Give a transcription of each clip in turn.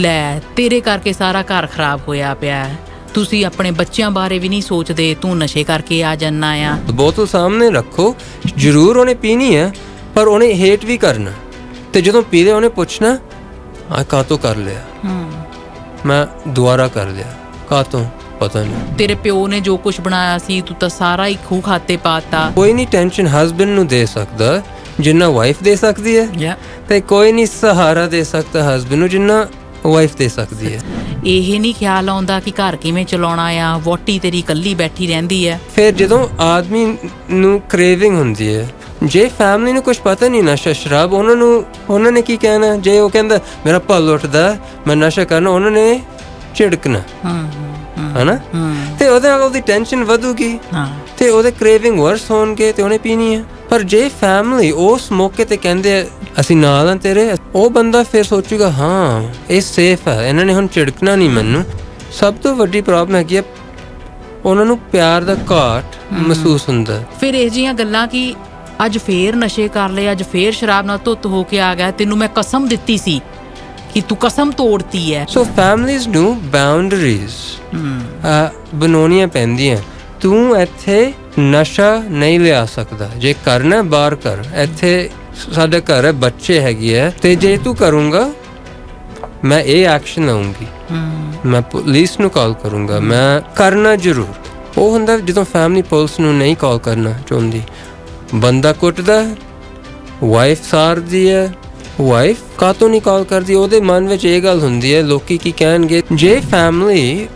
ਲੈ ਤੇਰੇ ਕਰਕੇ ਸਾਰਾ ਘਰ ਖਰਾਬ ਹੋਇਆ ਪਿਆ ਤੁਸੀਂ ਆਪਣੇ ਬੱਚਿਆਂ ਬਾਰੇ ਵੀ ਨਹੀਂ ਸੋਚਦੇ ਤੂੰ ਨਸ਼ੇ ਕਰਕੇ ਆ ਜੰਨਾ ਆ ਬੋਤਲ ਸਾਹਮਣੇ ਰੱਖੋ ਜ਼ਰੂਰ ਉਹਨੇ ਪੀਣੀ ਹੈ ਪਰ ਉਹਨੇ ਹੇਟ ਵੀ ਕਰਨਾ ਤੇ ਜਦੋਂ ਪੀਦੇ ਉਹਨੇ ਪੁੱਛਣਾ ਆ ਕਾਤੋਂ ਕਰ ਲਿਆ ਮੈਂ ਦੁਆਰਾ ਕਰ ਲਿਆ ਕਾਤੋਂ ਪਤਾ ਨਹੀਂ ਤੇਰੇ ਪਿਓ ਨੇ ਜੋ ਕੁਝ ਬਣਾਇਆ ਸੀ ਤੂੰ ਤਾਂ ਸਾਰਾ ਹੀ ਖੂ ਖਾਤੇ ਪਾਤਾ ਕੋਈ ਨਹੀਂ ਟੈਨਸ਼ਨ ਹਸਬੰਡ ਨੂੰ ਦੇ ਸਕਦਾ ਜਿੰਨਾ ਵਾਈਫ ਦੇ ਸਕਦੀ ਹੈ ਤੇ ਕੋਈ ਨਹੀਂ ਸਹਾਰਾ ਦੇ ਸਕਦਾ ਹਸਬੰਡ ਨੂੰ ਜਿੰਨਾ ਵਾਈਫ ਦੇ ਸਕਦੀ ਹੈ ਇਹ ਨਹੀਂ ਖਿਆਲ ਆਉਂਦਾ ਕਿ ਘਰ ਕਿਵੇਂ ਚਲਾਉਣਾ ਆ ਵੋਟੀ ਤੇਰੀ ਇਕੱਲੀ ਬੈਠੀ ਰਹਿੰਦੀ ਹੈ ਫਿਰ ਜਦੋਂ ਆਦਮੀ ਨੂੰ ਕ੍ਰੇਵਿੰਗ ਹੁੰਦੀ ਹੈ ਜੇ ਫੈਮਲੀ ਨੂੰ ਕੁਝ ਪਤਾ ਨਹੀਂ ਨਸ਼ਾ ਸ਼ਰਾਬ ਉਹਨਾਂ ਨੂੰ ਉਹਨਾਂ ਨੇ ਕੀ ਕਹਿਣਾ ਜੇ ਉਹ ਕਹਿੰਦਾ ਮੇਰਾ ਪਲ ਉੱਠਦਾ ਮੈਂ ਨਸ਼ਾ ਕਰਨਾ ਉਹਨਾਂ ਨੇ ਝਿੜਕਣਾ ਹਾਂ ਹਾਂ ਹੈਨਾ ਤੇ ਉਹਦੇ ਨਾਲ ਉਹਦੀ ਟੈਨਸ਼ਨ ਵਧੂਗੀ ਹਾਂ ਤੇ ਉਹਦੇ ਕ੍ਰੇਵਿੰਗ ਵਰਸ ਹੋਣਗੇ ਤੇ ਉਹਨੇ ਪੀਣੀ ਹੈ ਪਰ ਜੇ ਫੈਮਿਲੀ ਉਸ ਮੌਕੇ ਤੇ ਕਹਿੰਦੇ ਅਸੀਂ ਨਾਲ ਆ ਤੇਰੇ ਉਹ ਬੰਦਾ ਫਿਰ ਸੋਚੂਗਾ ਹਾਂ ਇਹ ਸੇਫ ਹੈ ਇਹਨਾਂ ਨੇ ਹੁਣ ਝਿੜਕਣਾ ਨਹੀਂ ਮੈਨੂੰ ਸਭ ਤੋਂ ਵੱਡੀ ਪ੍ਰੋਬਲਮ ਹੈ ਕਿ ਉਹਨਾਂ ਨੂੰ ਪਿਆਰ ਦਾ ਘਾਟ ਮਹਿਸੂਸ ਹੁੰਦਾ ਫਿਰ ਇਹ ਜੀਆਂ ਗੱਲਾਂ ਕੀ ਅੱਜ ਫੇਰ ਨਸ਼ੇ ਕਰ ਲਏ ਅੱਜ ਫੇਰ ਸ਼ਰਾਬ ਨਾਲ ਧੁੱਤ ਹੋ ਕੇ ਆ ਗਿਆ ਤੈਨੂੰ ਮੈਂ ਕਸਮ ਦਿੱਤੀ ਸੀ ਕਿ ਤੂੰ ਕਸਮ ਤੋੜਤੀ ਹੈ ਸੋ ਫੈਮਲੀਜ਼ ਨੂੰ ਬਾਉਂਡਰੀਜ਼ ਬਣਾਉਣੀਆਂ ਪੈਂਦੀਆਂ ਤੂੰ ਇੱਥੇ ਨਸ਼ਾ ਨਹੀਂ ਲਿਆ ਸਕਦਾ ਜੇ ਕਰਨਾ ਬਾਹਰ ਕਰ ਇੱਥੇ ਸਾਡੇ ਘਰ ਹੈ ਬੱਚੇ ਹੈਗੇ ਹੈ ਤੇ ਜੇ ਤੂੰ ਕਰੂੰਗਾ ਮੈਂ ਇਹ ਐਕਸ਼ਨ ਲਵਾਂਗੀ ਮੈਂ ਪੁਲਿਸ ਨੂੰ ਕਾਲ ਕਰੂੰਗਾ ਮੈਂ ਕਰਨਾ ਜ਼ਰੂਰ ਉਹ ਹੁੰਦਾ ਜਦੋਂ ਫੈਮਿਲੀ ਪੁਲਿਸ ਨੂੰ ਨਹੀਂ ਕਾਲ ਕਰਨਾ ਚਾਹੁੰਦੀ ਬੰਦਾ ਕੁੱਟਦਾ ਵਾਈਫ ਸਾਰਦੀ ਹੈ ਵਾਈਫ ਕਾਤੋਂ ਨਹੀਂ ਕਾਲ ਕਰਦੀ ਉਹਦੇ ਮਨ ਵਿੱਚ ਇਹ ਗੱਲ ਹੁੰਦੀ ਹੈ ਲੋਕੀ ਕੀ ਕਹਿਣਗੇ ਜੇ ਫੈਮਿਲੀ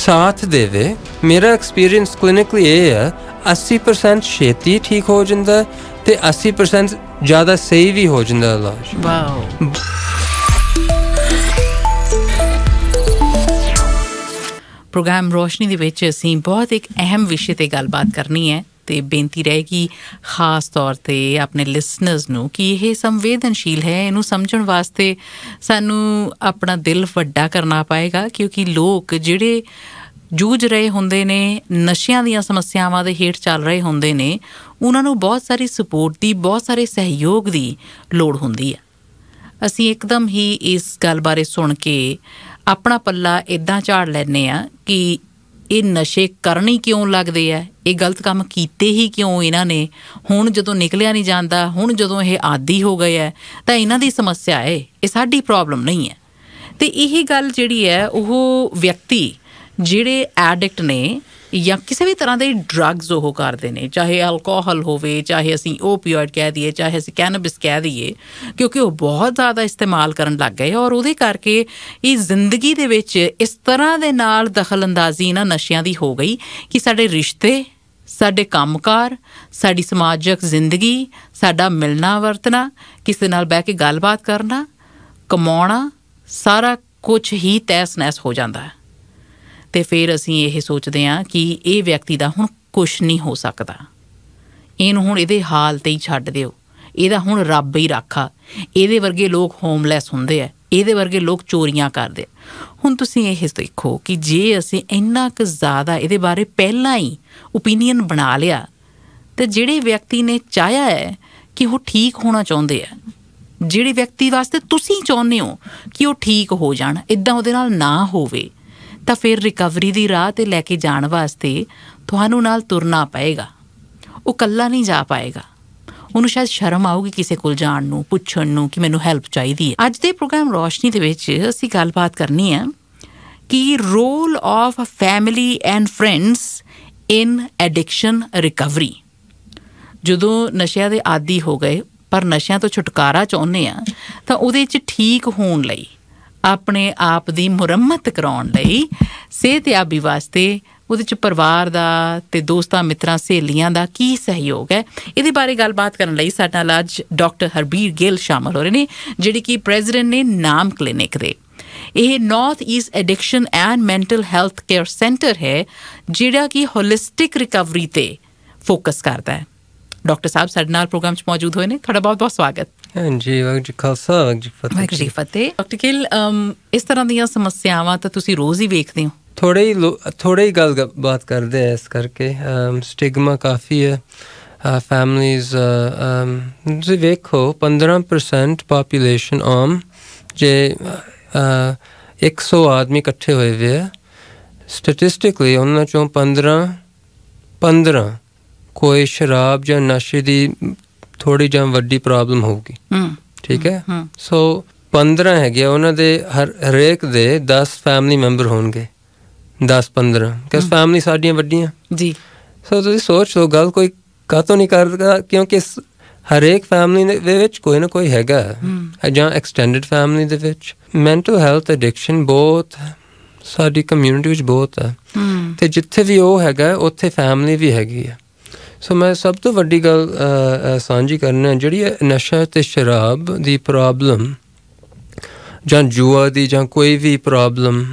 ਸਾਥ ਦੇਵੇ ਮੇਰਾ ਐਕਸਪੀਰੀਅੰਸ ਕਲੀਨਿਕਲੀ ਇਹ ਹੈ 80% ਛੇਤੀ ਠੀਕ ਹੋ ਜਾਂਦਾ ਤੇ 80% ਜ਼ਿਆਦਾ ਸਹੀ ਵੀ ਹੋ ਜਾਂਦਾ ਇਲਾਜ ਵਾਓ ਪ੍ਰੋਗਰਾਮ ਰੋਸ਼ਨੀ ਦੇ ਵਿੱਚ ਅਸੀਂ ਬਹੁਤ ਇੱਕ ਅਹਿਮ ਵਿਸ਼ੇ ਤੇ ਗੱਲਬਾਤ ਕਰਨੀ ਹੈ ਤੇ ਬੇਨਤੀ ਰਹੇਗੀ ਖਾਸ ਤੌਰ ਤੇ ਆਪਣੇ ਲਿਸਨਰਸ ਨੂੰ ਕਿ ਇਹ ਸੰਵੇਦਨਸ਼ੀਲ ਹੈ ਇਹਨੂੰ ਸਮਝਣ ਵਾਸਤੇ ਸਾਨੂੰ ਆਪਣਾ ਦਿਲ ਵੱਡਾ ਕਰਨਾ ਪਏਗਾ ਕਿਉਂਕਿ ਲੋਕ ਜਿਹੜੇ ਜੂਝ ਰਹੇ ਹੁੰਦੇ ਨੇ ਨਸ਼ਿਆਂ ਦੀਆਂ ਸਮੱਸਿਆਵਾਂ ਦੇ ਹੇਠ ਚੱਲ ਰਹੇ ਹੁੰਦੇ ਨੇ ਉਹਨਾਂ ਨੂੰ ਬਹੁਤ ਸਾਰੀ ਸਪੋਰਟ ਦੀ ਬਹੁਤ ਸਾਰੇ ਸਹਿਯੋਗ ਦੀ ਲੋੜ ਹੁੰਦੀ ਹੈ ਅਸੀਂ ਇੱਕਦਮ ਹੀ ਇਸ ਗੱਲ ਬਾਰੇ ਸੁਣ ਕੇ ਆਪਣਾ ਪੱਲਾ ਇਦਾਂ ਝਾੜ ਲੈਨੇ ਆ ਕਿ ਇਹ ਨਸ਼ੇ ਹੀ ਕਿਉਂ ਲੱਗਦੇ ਆ ਇਹ ਗਲਤ ਕੰਮ ਕੀਤੇ ਹੀ ਕਿਉਂ ਇਹਨਾਂ ਨੇ ਹੁਣ ਜਦੋਂ ਨਿਕਲਿਆ ਨਹੀਂ ਜਾਂਦਾ ਹੁਣ ਜਦੋਂ ਇਹ ਆਦੀ ਹੋ ਗਏ ਆ ਤਾਂ ਇਹਨਾਂ ਦੀ ਸਮੱਸਿਆ ਹੈ ਇਹ ਸਾਡੀ ਪ੍ਰੋਬਲਮ ਨਹੀਂ ਹੈ ਤੇ ਇਹ ਗੱਲ ਜਿਹੜੀ ਹੈ ਉਹ ਵਿਅਕਤੀ ਜਿਹੜੇ ਐਡਿਕਟ ਨੇ ਜਾਂ ਕਿਸੇ ਵੀ ਤਰ੍ਹਾਂ ਦੇ ਡਰੱਗਸ ਉਹ ਕਰਦੇ ਨੇ ਚਾਹੇ ਅਲਕੋਹਲ ਹੋਵੇ ਚਾਹੇ ਅਸੀਂ ਓਪੀਓਇਡ ਕਹਿ ਦਈਏ ਚਾਹੇ ਅਸੀਂ ਕੈਨਬਿਸ ਕਹਿ ਦਈਏ ਕਿਉਂਕਿ ਉਹ ਬਹੁਤ ਜ਼ਿਆਦਾ ਇਸਤੇਮਾਲ ਕਰਨ ਲੱਗ ਗਏ ਔਰ ਉਹਦੇ ਕਰਕੇ ਇਹ ਜ਼ਿੰਦਗੀ ਦੇ ਵਿੱਚ ਇਸ ਤਰ੍ਹਾਂ ਦੇ ਨਾਲ ਦਖਲਅੰਦਾਜ਼ੀ ਨਾ ਨਸ਼ਿਆਂ ਦੀ ਹੋ ਗਈ ਕਿ ਸਾਡੇ ਰਿਸ਼ਤੇ ਸਾਡੇ ਕੰਮਕਾਰ ਸਾਡੀ ਸਮਾਜਿਕ ਜ਼ਿੰਦਗੀ ਸਾਡਾ ਮਿਲਣਾ ਵਰਤਣਾ ਕਿਸੇ ਨਾਲ ਬਹਿ ਕੇ ਗੱਲਬਾਤ ਕਰਨਾ ਕਮਾਉਣਾ ਸਾਰਾ ਕੁਝ ਹੀ ਤੈਸ-ਨੈਸ ਹੋ ਜਾਂਦਾ ਹੈ ਤੇ ਫਿਰ ਅਸੀਂ ਇਹ ਸੋਚਦੇ ਹਾਂ ਕਿ ਇਹ ਵਿਅਕਤੀ ਦਾ ਹੁਣ ਕੁਝ ਨਹੀਂ ਹੋ ਸਕਦਾ ਇਹਨੂੰ ਹੁਣ ਇਹਦੇ ਹਾਲ ਤੇ ਹੀ ਛੱਡ ਦਿਓ ਇਹਦਾ ਹੁਣ ਰੱਬ ਹੀ ਰਾਖਾ ਇਹਦੇ ਵਰਗੇ ਲੋਕ ਹੋਮਲੈਸ ਹੁੰਦੇ ਆ ਇਹਦੇ ਵਰਗੇ ਲੋਕ ਚੋਰੀਆਂ ਕਰਦੇ ਹੁਣ ਤੁਸੀਂ ਇਹ ਦੇਖੋ ਕਿ ਜੇ ਅਸੀਂ ਇੰਨਾ ਕੁ ਜ਼ਿਆਦਾ ਇਹਦੇ ਬਾਰੇ ਪਹਿਲਾਂ ਹੀ opinion ਬਣਾ ਲਿਆ ਤੇ ਜਿਹੜੇ ਵਿਅਕਤੀ ਨੇ ਚਾਹਿਆ ਹੈ ਕਿ ਉਹ ਠੀਕ ਹੋਣਾ ਚਾਹੁੰਦੇ ਆ ਜਿਹੜੇ ਵਿਅਕਤੀ ਵਾਸਤੇ ਤੁਸੀਂ ਚਾਹੁੰਦੇ ਹੋ ਕਿ ਉਹ ਠੀਕ ਹੋ ਜਾਣ ਇਦਾਂ ਉਹਦੇ ਨਾਲ ਨਾ ਹੋਵੇ ਤਾਂ ਫਿਰ ਰਿਕਵਰੀ ਦੀ ਰਾਹ ਤੇ ਲੈ ਕੇ ਜਾਣ ਵਾਸਤੇ ਤੁਹਾਨੂੰ ਨਾਲ ਤੁਰਨਾ ਪਏਗਾ ਉਹ ਕੱਲਾ ਨਹੀਂ ਜਾ ਪਾਏਗਾ ਉਹਨੂੰ ਸ਼ਾਇਦ ਸ਼ਰਮ ਆਊਗੀ ਕਿਸੇ ਕੋਲ ਜਾਣ ਨੂੰ ਪੁੱਛਣ ਨੂੰ ਕਿ ਮੈਨੂੰ ਹੈਲਪ ਚਾਹੀਦੀ ਹੈ ਅੱਜ ਦੇ ਪ੍ਰੋਗਰਾਮ ਰੋਸ਼ਨੀ ਦੇ ਵਿੱਚ ਅਸੀਂ ਗੱਲਬਾਤ ਕਰਨੀ ਹੈ ਕਿ role of a family and friends in addiction recovery ਜਦੋਂ ਨਸ਼ਿਆਂ ਦੇ ਆਦੀ ਹੋ ਗਏ ਪਰ ਨਸ਼ਿਆਂ ਤੋਂ ਛੁਟਕਾਰਾ ਚਾਹੁੰਦੇ ਆ ਤਾਂ ਉਹਦੇ ਵਿੱਚ ਠੀਕ ਹੋਣ ਲਈ ਆਪਣੇ ਆਪ ਦੀ ਮੁਰੰਮਤ ਕਰਾਉਣ ਲਈ ਸਿਹਤਯਾਬੀ ਵਾਸਤੇ ਉਹਦੇ ਚ ਪਰਿਵਾਰ ਦਾ ਤੇ ਦੋਸਤਾਂ ਮਿੱਤਰਾਂ ਸਹੇਲੀਆਂ ਦਾ ਕੀ ਸਹਿਯੋਗ ਹੈ ਇਹਦੇ ਬਾਰੇ ਗੱਲਬਾਤ ਕਰਨ ਲਈ ਸਾਡੇ ਨਾਲ ਅੱਜ ਡਾਕਟਰ ਹਰਬੀਰ ਗਿੱਲ ਸ਼ਾਮਲ ਹੋ ਰਹੇ ਨੇ ਜਿਹੜੀ ਕਿ ਪ੍ਰੈਜ਼ੀਡੈਂਟ ਨੇ ਨਾਮ ਕਲੀਨਿਕ ਦੇ ਇਹ north east addiction and mental health care centre ਹੈ ਜਿਹੜਾ ਕਿ ਹੋਲਿਸਟਿਕ ਰਿਕਵਰੀ ਤੇ ਫੋਕਸ ਕਰਦਾ ਹੈ ਡਾਕਟਰ ਸਾਹਿਬ ਸਾਡੇ ਨਾਲ ਪ੍ਰੋਗਰਾਮ 'ਚ ਮੌਜੂਦ ਹੋਏ ਨੇ ਤੁਹਾਡਾ ਬਹੁਤ-ਬਹੁਤ ਸਵਾਗਤ ਹਾਂਜੀ ਵਾਹਿਗੁਰੂ ਜੀ ਖਾਲਸਾ ਵਾਹਿਗੁਰੂ ਫਤਿਹ ਵਾਹਿਗੁਰੂ ਫਤਿਹ ਡਾਕਟਰ ਕਿਲ ਇਸ ਤਰ੍ਹਾਂ ਦੀਆਂ ਸਮੱਸਿਆਵਾਂ ਤਾਂ ਤੁਸੀਂ ਰੋਜ਼ ਹੀ ਵੇਖਦੇ ਹੋ ਥੋੜੇ ਹੀ ਥੋੜੇ ਹੀ ਗੱਲ ਬਾਤ ਕਰਦੇ ਐ ਇਸ ਕਰਕੇ ਸਟਿਗਮਾ ਕਾਫੀ ਹੈ ਫੈਮਲੀਜ਼ ਜੇ ਵੇਖੋ 15% ਪੋਪੂਲੇਸ਼ਨ ਆਮ ਜੇ 100 ਆਦਮੀ ਇਕੱਠੇ ਹੋਏ ਵੇ ਸਟੈਟਿਸਟਿਕਲੀ ਉਹਨਾਂ ਚੋਂ 15 15 ਕੋਈ ਸ਼ਰਾਬ ਜਾਂ ਨਸ਼ੇ ਦੀ ਥੋੜੀ ਜਿਹੀ ਵੱਡੀ ਪ੍ਰੋਬਲਮ ਹੋਊਗੀ ਠੀਕ ਹੈ ਸੋ 15 ਹੈਗੇ ਉਹਨਾਂ ਦੇ ਹਰ ਹਰੇਕ ਦੇ 10 ਫੈਮਿਲੀ ਮੈਂਬਰ ਹੋਣਗੇ 10 15 ਕਿਸ ਫੈਮਿਲੀ ਸਾਡੀਆਂ ਵੱਡੀਆਂ ਜੀ ਸੋ ਤੁਸੀਂ ਸੋਚ ਲਓ ਗੱਲ ਕੋਈ ਕਾਤੋਂ ਨਹੀਂ ਕਰਦਾ ਕਿਉਂਕਿ ਹਰੇਕ ਫੈਮਿਲੀ ਦੇ ਵਿੱਚ ਕੋਈ ਨਾ ਕੋਈ ਹੈਗਾ ਜਾਂ ਐਕਸਟੈਂਡਡ ਫੈਮਿਲੀ ਦੇ ਵਿੱਚ ਮੈਂਟਲ ਹੈਲਥ ਐਡਿਕਸ਼ਨ ਬਹੁਤ ਸਾਡੀ ਕਮਿਊਨਿਟੀ ਵਿੱਚ ਬਹੁਤ ਹੈ ਤੇ ਜਿੱਥੇ ਵੀ ਉਹ ਹੈਗਾ ਉੱਥੇ ਫੈਮਿਲੀ ਵੀ ਹੈਗੀ ਹੈ ਸੋ ਮੈਂ ਸਭ ਤੋਂ ਵੱਡੀ ਗੱਲ ਸਾਂਝੀ ਕਰਨਾ ਜਿਹੜੀ ਹੈ ਨਸ਼ਾ ਤੇ ਸ਼ਰਾਬ ਦੀ ਪ੍ਰੋਬਲਮ ਜਾਂ ਜੂਆ ਦੀ ਜਾਂ ਕੋਈ ਵੀ ਪ੍ਰੋਬਲਮ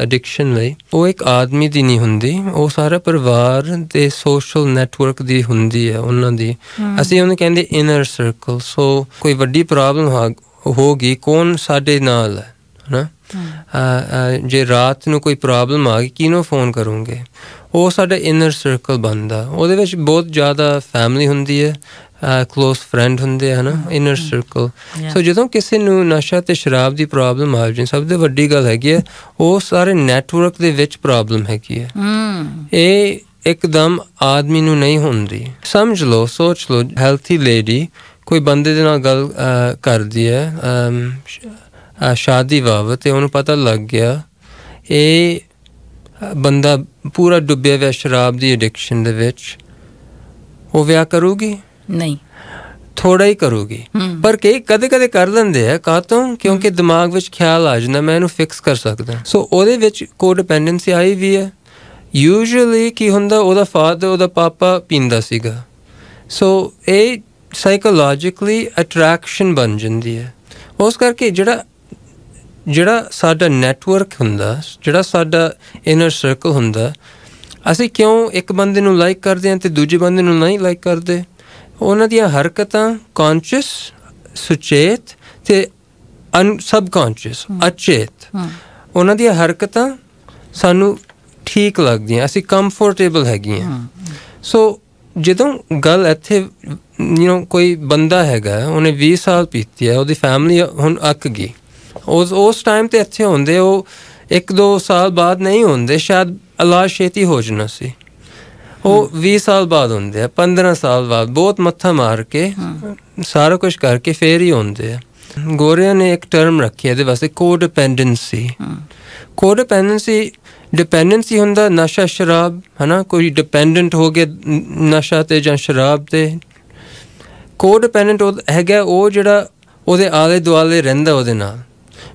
ਐਡਿਕਸ਼ਨ ਲਈ ਉਹ ਇੱਕ ਆਦਮੀ ਦੀ ਨਹੀਂ ਹੁੰਦੀ ਉਹ ਸਾਰਾ ਪਰਿਵਾਰ ਤੇ ਸੋਸ਼ਲ ਨੈਟਵਰਕ ਦੀ ਹੁੰਦੀ ਹੈ ਉਹਨਾਂ ਦੀ ਅਸੀਂ ਉਹਨੂੰ ਕਹਿੰਦੇ ਇਨਰ ਸਰਕਲ ਸੋ ਕੋਈ ਵੱਡੀ ਪ੍ਰੋਬਲਮ ਹੋਗੀ ਕੌਣ ਸਾਡੇ ਨਾਲ ਹੈ ਨਾ ਜੇ ਰਾਤ ਨੂੰ ਕੋਈ ਪ੍ਰੋਬਲਮ ਆ ਗਈ ਕਿਹਨੂੰ ਫੋਨ ਕਰੋਗੇ ਉਹ ਸਾਡਾ ਇਨਰ ਸਰਕਲ ਬਣਦਾ ਉਹਦੇ ਵਿੱਚ ਬਹੁਤ ਜ਼ਿਆਦਾ ਫੈਮਿਲੀ ਹੁੰਦੀ ਹੈ ਕਲੋਸ ਫਰੈਂਡ ਹੁੰਦੇ ਹਨ ਇਨਰ ਸਰਕਲ ਸੋ ਜਦੋਂ ਕਿਸੇ ਨੂੰ ਨਸ਼ਾ ਤੇ ਸ਼ਰਾਬ ਦੀ ਪ੍ਰੋਬਲਮ ਆ ਜਾਂਦੀ ਸਭ ਤੋਂ ਵੱਡੀ ਗੱਲ ਹੈਗੀ ਹੈ ਉਹ ਸਾਰੇ ਨੈਟਵਰਕ ਦੇ ਵਿੱਚ ਪ੍ਰੋਬਲਮ ਹੈਗੀ ਹੈ ਇਹ ਇੱਕਦਮ ਆਦਮੀ ਨੂੰ ਨਹੀਂ ਹੁੰਦੀ ਸਮਝ ਲਓ ਸੋਚ ਲਓ ਹੈਲਥੀ ਲੇਡੀ ਕੋਈ ਬੰਦੇ ਦੇ ਨਾਲ ਗੱਲ ਕਰਦੀ ਹੈ ਸ਼ਾਦੀ ਵਾਵ ਤੇ ਉਹਨੂੰ ਪਤਾ ਲੱਗ ਗਿਆ ਇਹ ਬੰਦਾ ਪੂਰਾ ਡੁੱਬਿਆ ਹੋਇਆ ਸ਼ਰਾਬ ਦੀ ਐਡਿਕਸ਼ਨ ਦੇ ਵਿੱਚ ਉਹ ਵਿਆਹ ਕਰੂਗੀ ਨਹੀਂ ਥੋੜਾ ਹੀ ਕਰੂਗੀ ਪਰ ਕਈ ਕਦੇ-ਕਦੇ ਕਰ ਲੈਂਦੇ ਆ ਕਾਤੋਂ ਕਿਉਂਕਿ ਦਿਮਾਗ ਵਿੱਚ ਖਿਆਲ ਆ ਜਾਂਦਾ ਮੈਂ ਇਹਨੂੰ ਫਿਕਸ ਕਰ ਸਕਦਾ ਸੋ ਉਹਦੇ ਵਿੱਚ ਕੋਡਿਪੈਂਡੈਂਸੀ ਆਈ ਵੀ ਹੈ ਯੂਜੂਅਲੀ ਕੀ ਹੁੰਦਾ ਉਹਦਾ ਫਾਦਰ ਉਹਦਾ ਪਾਪਾ ਪੀਂਦਾ ਸੀਗਾ ਸੋ ਇਹ ਸਾਈਕੋਲੋਜੀਕਲੀ ਅਟਰੈਕਸ਼ਨ ਬਣ ਜਾਂਦੀ ਹੈ ਉਸ ਕਰਕੇ ਜਿਹੜਾ ਜਿਹੜਾ ਸਾਡਾ ਨੈਟਵਰਕ ਹੁੰਦਾ ਜਿਹੜਾ ਸਾਡਾ ਇਨਰ ਸਰਕਲ ਹੁੰਦਾ ਅਸੀਂ ਕਿਉਂ ਇੱਕ ਬੰਦੇ ਨੂੰ ਲਾਈਕ ਕਰਦੇ ਹਾਂ ਤੇ ਦੂਜੇ ਬੰਦੇ ਨੂੰ ਨਹੀਂ ਲਾਈਕ ਕਰਦੇ ਉਹਨਾਂ ਦੀਆਂ ਹਰਕਤਾਂ ਕੌਨਸ਼ੀਅਸ ਸੁਚੇਤ ਤੇ ਅਨ ਸਬਕੌਨਸ਼ੀਅਸ ਅਚੇਤ ਉਹਨਾਂ ਦੀਆਂ ਹਰਕਤਾਂ ਸਾਨੂੰ ਠੀਕ ਲੱਗਦੀਆਂ ਅਸੀਂ ਕੰਫਰਟੇਬਲ ਹੈਗੀਆਂ ਸੋ ਜਦੋਂ ਗੱਲ ਇੱਥੇ ਯੂ نو ਕੋਈ ਬੰਦਾ ਹੈਗਾ ਉਹਨੇ 20 ਸਾਲ ਪੀਤੀ ਹੈ ਉਹਦੀ ਫੈਮਿਲੀ ਹੁਣ ਅੱਕ ਗਈ ਉਸ ਉਸ ਟਾਈਮ ਤੇ ਇੱਥੇ ਹੁੰਦੇ ਉਹ ਇੱਕ ਦੋ ਸਾਲ ਬਾਅਦ ਨਹੀਂ ਹੁੰਦੇ ਸ਼ਾਇਦ ਅਲਾ ਸ਼ੇਤੀ ਹੋ ਜਣਾ ਸੀ ਉਹ 20 ਸਾਲ ਬਾਅਦ ਹੁੰਦੇ ਆ 15 ਸਾਲ ਬਾਅਦ ਬਹੁਤ ਮੱਥਾ ਮਾਰ ਕੇ ਸਾਰਾ ਕੁਝ ਕਰਕੇ ਫੇਰ ਹੀ ਹੁੰਦੇ ਆ ਗੋਰਿਆਂ ਨੇ ਇੱਕ ਟਰਮ ਰੱਖੀ ਦੇ ਵਾਸਤੇ ਕੋਡਿਪੈਂਡੈਂਸੀ ਕੋਡਿਪੈਂਡੈਂਸੀ ਡਿਪੈਂਡੈਂਸੀ ਹੁੰਦਾ ਨਸ਼ਾ ਸ਼ਰਾਬ ਹਨਾ ਕੋਈ ਡਿਪੈਂਡੈਂਟ ਹੋ ਗਿਆ ਨਸ਼ਾ ਤੇ ਜਾਂ ਸ਼ਰਾਬ ਤੇ ਕੋਡਿਪੈਂਡੈਂਟ ਹੈਗਾ ਉਹ ਜਿਹੜਾ ਉਹਦੇ ਆਲੇ ਦੁਆਲੇ ਰਹਿੰਦਾ ਉਹਦੇ ਨਾਲ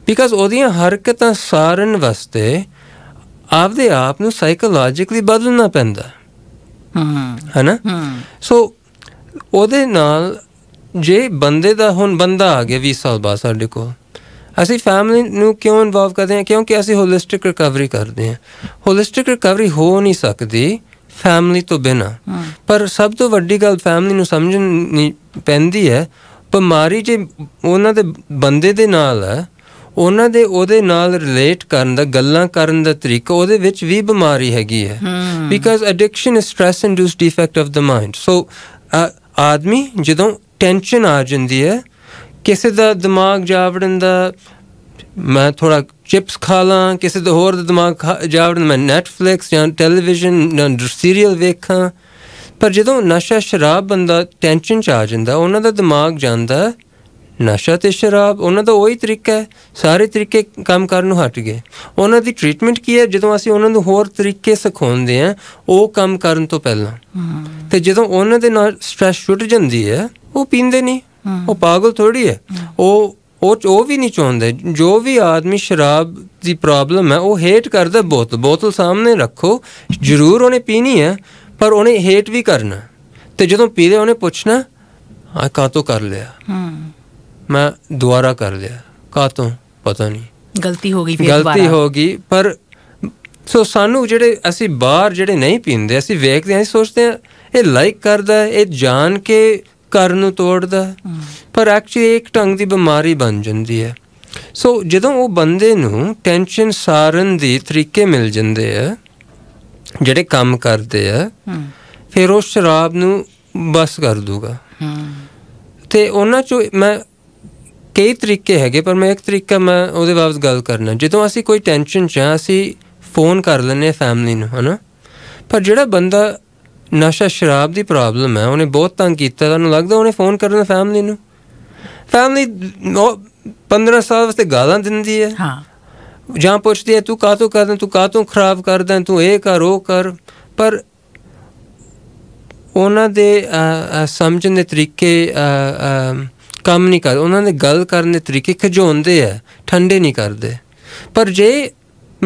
ਬਿਕਾਜ਼ ਉਹਦੀਆਂ ਹਰਕਤਾਂ ਸਾਰਨ ਵਾਸਤੇ ਆਪਦੇ ਆਪ ਨੂੰ ਸਾਈਕੋਲੋਜੀਕਲੀ ਬਦਲਣਾ ਪੈਂਦਾ ਹਮ ਹੈਨਾ ਸੋ ਉਹਦੇ ਨਾਲ ਜੇ ਬੰਦੇ ਦਾ ਹੁਣ ਬੰਦਾ ਆ ਗਿਆ 20 ਸਾਲ ਬਾਅਦ ਸਾਡੇ ਕੋਲ ਅਸੀਂ ਫੈਮਿਲੀ ਨੂੰ ਕਿਉਂ ਇਨਵੋਲਵ ਕਰਦੇ ਹਾਂ ਕਿਉਂਕਿ ਅਸੀਂ ਹੋਲਿਸਟਿਕ ਰਿਕਵਰੀ ਕਰਦੇ ਹਾਂ ਹੋਲਿਸਟਿਕ ਰਿਕਵਰੀ ਹੋ ਨਹੀਂ ਸਕਦੀ ਫੈਮਿਲੀ ਤੋਂ ਬਿਨਾ ਪਰ ਸਭ ਤੋਂ ਵੱਡੀ ਗੱਲ ਫੈਮਿਲੀ ਨੂੰ ਸਮਝਣੀ ਪੈਂਦੀ ਹੈ ਬਿਮਾਰੀ ਜੇ ਉਹਨਾਂ ਦੇ ਬੰਦੇ ਦੇ ਨਾਲ ਹੈ ਉਹਨਾਂ ਦੇ ਉਹਦੇ ਨਾਲ ਰਿਲੇਟ ਕਰਨ ਦਾ ਗੱਲਾਂ ਕਰਨ ਦਾ ਤਰੀਕਾ ਉਹਦੇ ਵਿੱਚ ਵੀ ਬਿਮਾਰੀ ਹੈਗੀ ਹੈ because addiction is stress induced defect of the mind so ਆਦਮੀ ਜਦੋਂ ਟੈਨਸ਼ਨ ਆ ਜਾਂਦੀ ਹੈ ਕਿਸੇ ਦਾ ਦਿਮਾਗ ਜਾਵੜਨ ਦਾ ਮੈਂ ਥੋੜਾ ਚਿਪਸ ਖਾ ਲਾਂ ਕਿਸੇ ਦਾ ਹੋਰ ਦਾ ਦਿਮਾਗ ਜਾਵੜਨ ਮੈਂ ਨੈਟਫਲਿਕਸ ਜਾਂ ਟੈਲੀਵਿਜ਼ਨ ਜਾਂ ਸੀਰੀਅਲ ਵੇਖਾਂ ਪਰ ਜਦੋਂ ਨਸ਼ਾ ਸ਼ਰਾਬ ਬੰਦਾ ਟੈਨਸ਼ਨ ਚ ਆ ਜਾਂਦਾ ਉਹਨਾਂ ਦਾ ਦਿਮਾਗ ਜਾਂਦਾ ਨਸ਼ਾ ਤੇ ਸ਼ਰਾਬ ਉਹਨਾਂ ਦਾ ਉਹੀ ਤਰੀਕਾ ਹੈ ਸਾਰੇ ਤਰੀਕੇ ਕੰਮ ਕਰਨ ਨੂੰ ਹਟ ਗਏ ਉਹਨਾਂ ਦੀ ਟ੍ਰੀਟਮੈਂਟ ਕੀ ਹੈ ਜਦੋਂ ਅਸੀਂ ਉਹਨਾਂ ਨੂੰ ਹੋਰ ਤਰੀਕੇ ਸਿਖਾਉਂਦੇ ਆ ਉਹ ਕੰਮ ਕਰਨ ਤੋਂ ਪਹਿਲਾਂ ਤੇ ਜਦੋਂ ਉਹਨਾਂ ਦੇ ਨਾਲ ਸਟ੍ਰੈਸ ਛੁੱਟ ਜਾਂਦੀ ਹੈ ਉਹ ਪੀਂਦੇ ਨਹੀਂ ਉਹ ਪਾਗਲ ਥੋੜੀ ਹੈ ਉਹ ਉਹ ਉਹ ਵੀ ਨਹੀਂ ਚਾਹੁੰਦੇ ਜੋ ਵੀ ਆਦਮੀ ਸ਼ਰਾਬ ਦੀ ਪ੍ਰੋਬਲਮ ਹੈ ਉਹ ਹੇਟ ਕਰਦਾ ਬਹੁਤ ਬੋਤਲ ਸਾਹਮਣੇ ਰੱਖੋ ਜ਼ਰੂਰ ਉਹਨੇ ਪੀਣੀ ਹੈ ਪਰ ਉਹਨੇ ਹੇਟ ਵੀ ਕਰਨਾ ਤੇ ਜਦੋਂ ਪੀਦੇ ਉਹਨੇ ਪੁੱਛਣਾ ਆ ਕਾਤੋਂ ਕਰ ਲਿਆ ਹੂੰ ਮੈਂ ਦੁਆਰਾ ਕਰ ਲਿਆ ਕਾ ਤੋਂ ਪਤਾ ਨਹੀਂ ਗਲਤੀ ਹੋ ਗਈ ਫਿਰ ਦੁਬਾਰਾ ਗਲਤੀ ਹੋ ਗਈ ਪਰ ਸੋ ਸਾਨੂੰ ਜਿਹੜੇ ਅਸੀਂ ਬਾਹਰ ਜਿਹੜੇ ਨਹੀਂ ਪੀਂਦੇ ਅਸੀਂ ਵੇਖਦੇ ਹਾਂ ਸੋਚਦੇ ਹਾਂ ਇਹ ਲਾਈਕ ਕਰਦਾ ਇਹ ਜਾਣ ਕੇ ਕਰ ਨੂੰ ਤੋੜਦਾ ਪਰ ਐਕਚੁਅਲੀ ਇੱਕ ਟੰਗ ਦੀ ਬਿਮਾਰੀ ਬਣ ਜਾਂਦੀ ਹੈ ਸੋ ਜਦੋਂ ਉਹ ਬੰਦੇ ਨੂੰ ਟੈਨਸ਼ਨ ਸਾਰਨ ਦੇ ਤਰੀਕੇ ਮਿਲ ਜਾਂਦੇ ਆ ਜਿਹੜੇ ਕੰਮ ਕਰਦੇ ਆ ਫਿਰ ਉਹ ਸ਼ਰਾਬ ਨੂੰ ਬਸ ਕਰ ਦੂਗਾ ਤੇ ਉਹਨਾਂ ਚੋਂ ਮੈਂ ਕਈ ਤਰੀਕੇ ਹੈਗੇ ਪਰ ਮੈਂ ਇੱਕ ਤਰੀਕਾ ਮੈਂ ਉਹਦੇ ਬਾਰੇ ਗੱਲ ਕਰਨਾ ਜਦੋਂ ਅਸੀਂ ਕੋਈ ਟੈਨਸ਼ਨ 'ਚ ਆ ਅਸੀਂ ਫੋਨ ਕਰ ਲੈਨੇ ਫੈਮਿਲੀ ਨੂੰ ਹਨਾ ਪਰ ਜਿਹੜਾ ਬੰਦਾ ਨਸ਼ਾ ਸ਼ਰਾਬ ਦੀ ਪ੍ਰੋਬਲਮ ਹੈ ਉਹਨੇ ਬਹੁਤ ਤੰਗ ਕੀਤਾ ਤੁਹਾਨੂੰ ਲੱਗਦਾ ਉਹਨੇ ਫੋਨ ਕਰਨਾ ਫੈਮਿਲੀ ਨੂੰ ਫੈਮਿਲੀ 15 ਸਾਲ ਵਾਸਤੇ ਗਾਲਾਂ ਦਿੰਦੀ ਹੈ ਹਾਂ ਜਾਂ ਪੁੱਛਦੀ ਹੈ ਤੂੰ ਕਾਤੋਂ ਕਰਦਾ ਤੂੰ ਕਾਤੋਂ ਖਰਾਬ ਕਰਦਾ ਤੂੰ ਇਹ ਕਰ ਉਹ ਕਰ ਪਰ ਉਹਨਾਂ ਦੇ ਸਮਝਣ ਦੇ ਤਰੀਕੇ ਕੰਮ ਨਹੀਂ ਕਰ ਉਹਨਾਂ ਦੇ ਗੱਲ ਕਰਨ ਦੇ ਤਰੀਕੇ ਖਜੋਂਦੇ ਆ ਠੰਡੇ ਨਹੀਂ ਕਰਦੇ ਪਰ ਜੇ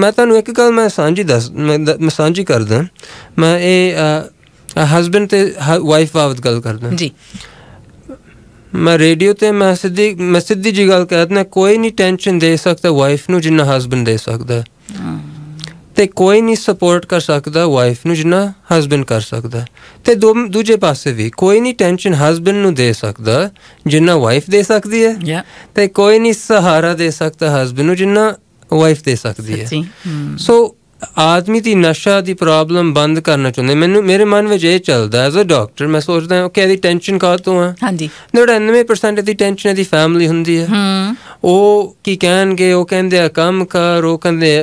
ਮੈਂ ਤੁਹਾਨੂੰ ਇੱਕ ਗੱਲ ਮੈਂ ਸਾਂਝੀ ਦੱਸ ਮੈਂ ਸਾਂਝੀ ਕਰਦਾ ਮੈਂ ਇਹ ਹਸਬੰਡ ਤੇ ਵਾਈਫ ਬਾਬਤ ਗੱਲ ਕਰਦਾ ਜੀ ਮੈਂ ਰੇਡੀਓ ਤੇ ਮੈਂ ਸਿੱਧੀ ਮੈਂ ਸਿੱਧੀ ਜੀ ਗੱਲ ਕਹਿੰਦਾ ਕੋਈ ਨਹੀਂ ਟੈਨਸ਼ਨ ਦੇ ਸਕਦਾ ਵਾਈਫ ਨੂੰ ਜਿੰਨਾ ਹਸਬੰਡ ਦੇ ਸਕਦਾ ਹਾਂ ਤੇ ਕੋਈ ਨਹੀਂ ਸਪੋਰਟ ਕਰ ਸਕਦਾ ਵਾਈਫ ਨੂੰ ਜਿੰਨਾ ਹਸਬੰਡ ਕਰ ਸਕਦਾ ਤੇ ਦੂਜੇ ਪਾਸੇ ਵੀ ਕੋਈ ਨਹੀਂ ਟੈਨਸ਼ਨ ਹਸਬੰਡ ਨੂੰ ਦੇ ਸਕਦਾ ਜਿੰਨਾ ਵਾਈਫ ਦੇ ਸਕਦੀ ਹੈ ਤੇ ਕੋਈ ਨਹੀਂ ਸਹਾਰਾ ਦੇ ਸਕਦਾ ਹਸਬੰਡ ਨੂੰ ਜਿੰਨਾ ਵਾਈਫ ਦੇ ਸਕਦੀ ਹੈ ਸੋ ਆਦਮੀ ਦੀ ਨਸ਼ਾ ਦੀ ਪ੍ਰੋਬਲਮ ਬੰਦ ਕਰਨਾ ਚਾਹੁੰਦੇ ਮੈਨੂੰ ਮੇਰੇ ਮਨ ਵਿੱਚ ਇਹ ਚੱਲਦਾ ਐਜ਼ ਅ ਡਾਕਟਰ ਮੈਂ ਸੋਚਦਾ ਹਾਂ ਕਿ ਇਹਦੀ ਟੈਨਸ਼ਨ ਕਾਹ ਤੋਂ ਆ ਹਾਂਜੀ 99% ਦੀ ਟੈਨਸ਼ਨ ਇਹਦੀ ਫੈਮਿਲੀ ਹੁੰਦੀ ਹੈ ਹੂੰ ਉਹ ਕੀ ਕਹਿਣਗੇ ਉਹ ਕਹਿੰਦੇ ਆ ਕੰਮ ਕਰ ਉਹ ਕਹਿੰਦੇ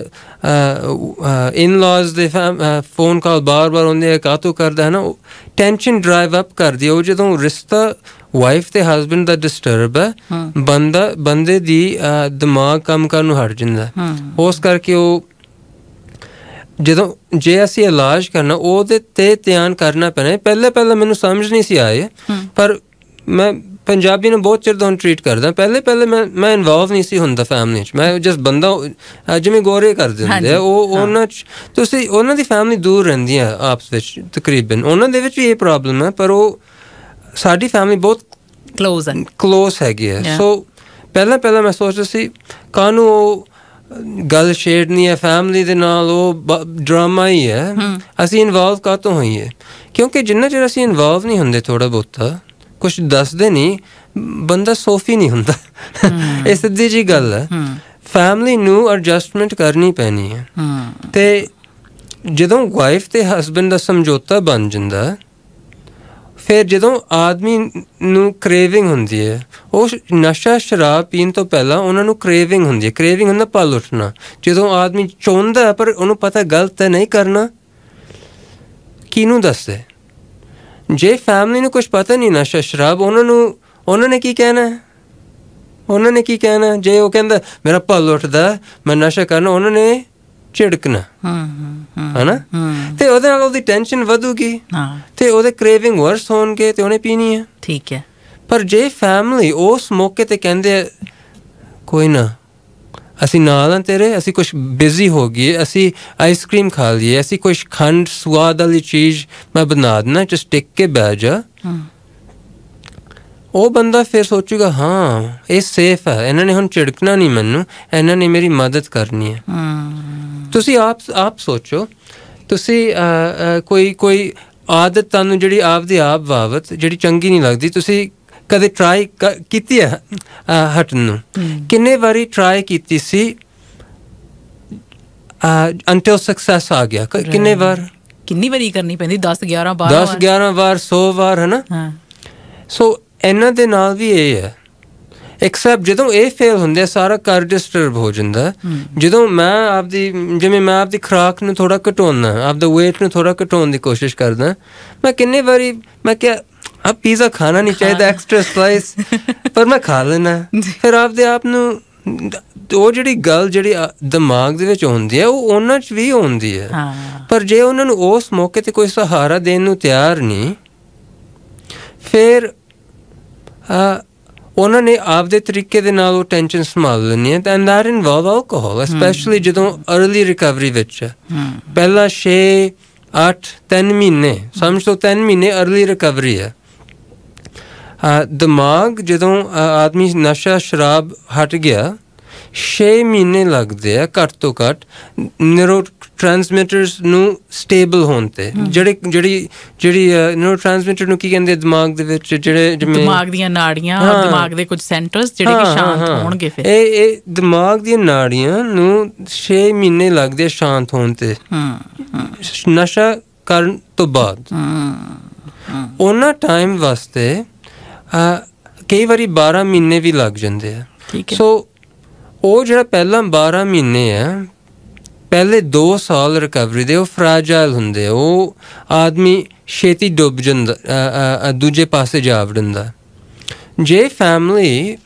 ਇਨ-ਲॉज ਦੇ ਫੋਨ ਕਾਲ ਬਾਰ-ਬਾਰ ਹੁੰਦੇ ਆ ਕਾਤੋਂ ਕਰਦਾ ਹੈ ਨਾ ਟੈਨਸ਼ਨ ਡਰਾਈਵ ਅਪ ਕਰਦੀ ਉਹ ਜਦੋਂ ਰਿਸ਼ਤਾ ਵਾਈਫ ਤੇ ਹਸਬੰਡ ਦਾ ਡਿਸਟਰਬ ਹੈ ਬੰਦਾ ਬੰਦੇ ਦੀ ਦਿਮਾਗ ਕੰਮ ਕਰਨ ਨੂੰ ਹਟ ਜਾਂਦਾ ਉਸ ਕਰਕੇ ਉਹ ਜਦੋਂ ਜੇ ਅਸੀਂ ਇਲਾਜ ਕਰਨਾ ਉਹਦੇ ਤੇ ਧਿਆਨ ਕਰਨਾ ਪੈਣਾ ਪਹਿਲੇ ਪਹਿਲੇ ਮੈਨੂੰ ਸਮਝ ਨਹੀਂ ਸੀ ਆਏ ਪਰ ਮੈਂ ਪੰਜਾਬੀ ਨੂੰ ਬਹੁਤ ਚਿਰ ਤੋਂ ਟ੍ਰੀਟ ਕਰਦਾ ਪਹਿਲੇ ਪਹਿਲੇ ਮੈਂ ਮੈਂ ਇਨਵੋਲਵ ਨਹੀਂ ਸੀ ਹੁੰਦਾ ਫੈਮਿਲੀ ਚ ਮੈਂ ਜਸ ਬੰਦਾ ਜਿਵੇਂ ਗੋਰੇ ਕਰ ਦਿੰਦੇ ਉਹ ਉਹਨਾਂ ਚ ਤੁਸੀਂ ਉਹਨਾਂ ਦੀ ਫੈਮਿਲੀ ਦੂਰ ਰਹਿੰਦੀ ਆ ਆਪਸ ਵਿੱਚ ਤਕਰੀਬਨ ਉਹਨਾਂ ਦੇ ਵਿੱਚ ਵੀ ਇਹ ਪ੍ਰੋਬਲਮ ਹੈ ਪਰ ਉਹ ਸਾਡੀ ਫੈਮਿਲੀ ਬਹੁਤ ਕਲੋਜ਼ ਹੈ ਕਲੋਜ਼ ਹੈਗੀ ਹੈ ਸੋ ਪਹਿਲਾਂ ਪਹਿਲਾਂ ਮੈਂ ਸੋਚਦਾ ਸੀ ਕਾਨੂੰ ਗੱਲ ਸ਼ੇਅਰ ਨਹੀਂ ਹੈ ਫੈਮਿਲੀ ਦੇ ਨਾਲ ਉਹ ਡਰਾਮਾ ਹੀ ਹੈ ਅਸੀਂ ਇਨਵੋਲਵ ਕਾਤੋਂ ਹੋਈਏ ਕਿਉਂਕਿ ਜਿੰਨਾ ਚਿਰ ਅਸੀਂ ਇਨਵੋਲਵ ਨਹੀਂ ਹੁੰਦੇ ਥੋੜਾ ਬਹੁਤਾ ਕੁਝ ਦੱਸਦੇ ਨਹੀਂ ਬੰਦਾ ਸੋਫੀ ਨਹੀਂ ਹੁੰਦਾ ਇਹ ਸਿੱਧੀ ਜੀ ਗੱਲ ਹੈ ਫੈਮਿਲੀ ਨੂੰ ਐਡਜਸਟਮੈਂਟ ਕਰਨੀ ਪੈਣੀ ਹੈ ਤੇ ਜਦੋਂ ਵਾਈਫ ਤੇ ਹਸਬੰਡ ਦਾ ਸਮਝੌਤਾ ਬਣ ਜਾਂਦਾ ਫਿਰ ਜਦੋਂ ਆਦਮੀ ਨੂੰ ਕਰੇਵਿੰਗ ਹੁੰਦੀ ਹੈ ਉਹ ਨਸ਼ਾ ਸ਼ਰਾਬ ਪੀਣ ਤੋਂ ਪਹਿਲਾਂ ਉਹਨਾਂ ਨੂੰ ਕਰੇਵਿੰਗ ਹੁੰਦੀ ਹੈ ਕਰੇਵਿੰਗ ਹੁੰਦਾ ਪਲ ਉੱਠਣਾ ਜਦੋਂ ਆਦਮੀ ਚਾਹੁੰਦਾ ਪਰ ਉਹਨੂੰ ਪਤਾ ਗਲਤ ਹੈ ਨਹੀਂ ਕਰਨਾ ਕਿਨੂੰ ਦੱਸੇ ਜੇ ਫੈਮਿਲੀ ਨੂੰ ਕੁਝ ਪਤਾ ਨਹੀਂ ਨਸ਼ਾ ਸ਼ਰਾਬ ਉਹਨਾਂ ਨੂੰ ਉਹਨਾਂ ਨੇ ਕੀ ਕਹਿਣਾ ਹੈ ਉਹਨਾਂ ਨੇ ਕੀ ਕਹਿਣਾ ਜੇ ਉਹ ਕਹਿੰਦਾ ਮੇਰਾ ਪਲ ਉੱਠਦਾ ਮੈਂ ਨਸ਼ਾ ਕਰਨਾ ਉਹਨਾਂ ਨੇ ਝਿੜਕਣਾ ਹਾਂ ਹਾਂ ਹਨਾ ਤੇ ਉਹਦੇ ਨਾਲ ਉਹਦੀ ਟੈਨਸ਼ਨ ਵਧੂਗੀ ਹਾਂ ਤੇ ਉਹਦੇ ਕ੍ਰੇਵਿੰਗ ਵਰਸ ਹੋਣਗੇ ਤੇ ਉਹਨੇ ਪੀਣੀ ਹੈ ਠੀਕ ਹੈ ਪਰ ਜੇ ਫੈਮਿਲੀ ਉਸ ਮੌਕੇ ਤੇ ਕਹਿੰਦੇ ਕੋਈ ਨਾ ਅਸੀਂ ਨਾਲ ਆ ਤੇਰੇ ਅਸੀਂ ਕੁਝ ਬਿਜ਼ੀ ਹੋ ਗਏ ਅਸੀਂ ਆਈਸਕ੍ਰੀਮ ਖਾ ਲਈਏ ਅਸੀਂ ਕੁਝ ਖੰਡ ਸਵਾਦ ਵਾਲੀ ਚੀਜ਼ ਮੈਂ ਬਣਾ ਦਣਾ ਜਸ ਟਿਕ ਕੇ ਬਹਿ ਜਾ ਉਹ ਬੰਦਾ ਫਿਰ ਸੋਚੂਗਾ ਹਾਂ ਇਹ ਸੇਫ ਹੈ ਇਹਨਾਂ ਨੇ ਹੁਣ ਝਿੜਕਣਾ ਨਹੀਂ ਮੈਨੂੰ ਇਹਨਾਂ ਨੇ ਮੇਰੀ ਮਦਦ ਕਰਨੀ ਹੈ ਹਾਂ ਤੁਸੀਂ ਆਪ ਆਪ ਸੋਚੋ ਤੁਸੀਂ ਕੋਈ ਕੋਈ ਆਦਤ ਤੁਹਾਨੂੰ ਜਿਹੜੀ ਆਪ ਦੀ ਆਪ ਵਾਵਤ ਜਿਹੜੀ ਚੰਗੀ ਨਹੀਂ ਲੱਗਦੀ ਤੁਸੀਂ ਕਦੇ ਟਰਾਈ ਕੀਤੀ ਹੈ ਹਟਣ ਨੂੰ ਕਿੰਨੇ ਵਾਰੀ ਟਰਾਈ ਕੀਤੀ ਸੀ ਅੰਟਿਲ ਸਕਸੈਸ ਆ ਗਿਆ ਕਿੰਨੇ ਵਾਰ ਕਿੰਨੀ ਵਾਰੀ ਕਰਨੀ ਪੈਂਦੀ 10 11 12 10 11 ਵਾਰ 100 ਵਾਰ ਹੈ ਨਾ ਹਾਂ ਸੋ ਇਹਨਾਂ ਦੇ ਨਾਲ ਵੀ ਇਹ ਹੈ ਐਕਸੈਪਟ ਜਦੋਂ ਇਹ ਫੇਲ ਹੁੰਦੇ ਸਾਰਾ ਘਰ ਡਿਸਟਰਬ ਹੋ ਜਾਂਦਾ ਜਦੋਂ ਮੈਂ ਆਪਦੀ ਜਿਵੇਂ ਮੈਂ ਆਪਦੀ ਖਰਾਕ ਨੂੰ ਥੋੜਾ ਘਟਾਉਣਾ ਆਪਦਾ weight ਨੂੰ ਥੋੜਾ ਘਟਾਉਣ ਦੀ ਕੋਸ਼ਿਸ਼ ਕਰਦਾ ਮੈਂ ਕਿੰਨੇ ਵਾਰੀ ਮੈਂ ਕਿਹਾ ਆ ਪੀਜ਼ਾ ਖਾਣਾ ਨਹੀਂ ਚਾਹੀਦਾ ਐਕਸਟਰਾ ਸਲਾਈਸ ਪਰ ਮੈਂ ਖਾ ਲੈਣਾ ਫਿਰ ਆਪਦੇ ਆਪ ਨੂੰ ਉਹ ਜਿਹੜੀ ਗੱਲ ਜਿਹੜੀ ਦਿਮਾਗ ਦੇ ਵਿੱਚ ਹੁੰਦੀ ਹੈ ਉਹ ਉਹਨਾਂ 'ਚ ਵੀ ਹੁੰਦੀ ਹੈ ਪਰ ਜੇ ਉਹਨਾਂ ਨੂੰ ਉਸ ਮੌਕੇ ਤੇ ਕੋਈ ਸਹਾਰਾ ਦੇਣ ਨੂੰ ਤਿਆਰ ਨਹੀਂ ਫਿਰ ਉਹਨਾਂ ਨੇ ਆਪਦੇ ਤਰੀਕੇ ਦੇ ਨਾਲ ਉਹ ਟੈਨਸ਼ਨ ਸੰਭਾਲ ਲੈਣੀ ਹੈ and that involve alcohol specially ਜਦੋਂ अर्ਲੀ ਰਿਕਵਰੀ ਵਿੱਚ ਪਹਿਲਾ 6 8 10 ਮਹੀਨੇ ਸਮਝ ਲਓ 10 ਮਹੀਨੇ अर्ਲੀ ਰਿਕਵਰੀ ਹੈ ਦਿਮਾਗ ਜਦੋਂ ਆਦਮੀ ਨਸ਼ਾ ਸ਼ਰਾਬ ਹਟ ਗਿਆ 6 ਮਹੀਨੇ ਲੱਗਦੇ ਆ ਘੱਟ ਤੋਂ ਘੱਟ ਨਿਊਰੋਟ੍ਰਾਂਸਮਿਟਰਸ ਨੂੰ ਸਟੇਬਲ ਹੋਣ ਤੇ ਜਿਹੜੇ ਜਿਹੜੀ ਜਿਹੜੀ ਨਿਊਰੋਟ੍ਰਾਂਸਮਿਟਰ ਨੂੰ ਕੀ ਕਹਿੰਦੇ ਦਿਮਾਗ ਦੇ ਵਿੱਚ ਜਿਹੜੇ ਜਿਵੇਂ ਦਿਮਾਗ ਦੀਆਂ ਨਾੜੀਆਂ ਦਿਮਾਗ ਦੇ ਕੁਝ ਸੈਂਟਰਸ ਜਿਹੜੇ ਕਿ ਸ਼ਾਂਤ ਹੋਣਗੇ ਫਿਰ ਇਹ ਇਹ ਦਿਮਾਗ ਦੀਆਂ ਨਾੜੀਆਂ ਨੂੰ 6 ਮਹੀਨੇ ਲੱਗਦੇ ਸ਼ਾਂਤ ਹੋਣ ਤੇ ਨਸ਼ਾ ਕਰਨ ਤੋਂ ਬਾਅਦ ਉਹਨਾਂ ਟਾਈਮ ਵਾਸਤੇ ਕਈ ਵਾਰੀ 12 ਮਹੀਨੇ ਵੀ ਲੱਗ ਜਾਂਦੇ ਆ ਸੋ ਉਹ ਜਿਹੜਾ ਪਹਿਲਾ 12 ਮਹੀਨੇ ਆ ਪਹਿਲੇ 2 ਸਾਲ ਰਿਕਵਰੀ ਦੇ ਉਹ ਫਰਾਜਾਈਲ ਹੁੰਦੇ ਉਹ ਆਦਮੀ ਛੇਤੀ ਡੁੱਬ ਜਾਂਦਾ ਦੂਜੇ ਪਾਸੇ ਜਾ ਵੜਦਾ ਜੇ ਫੈਮਿਲੀ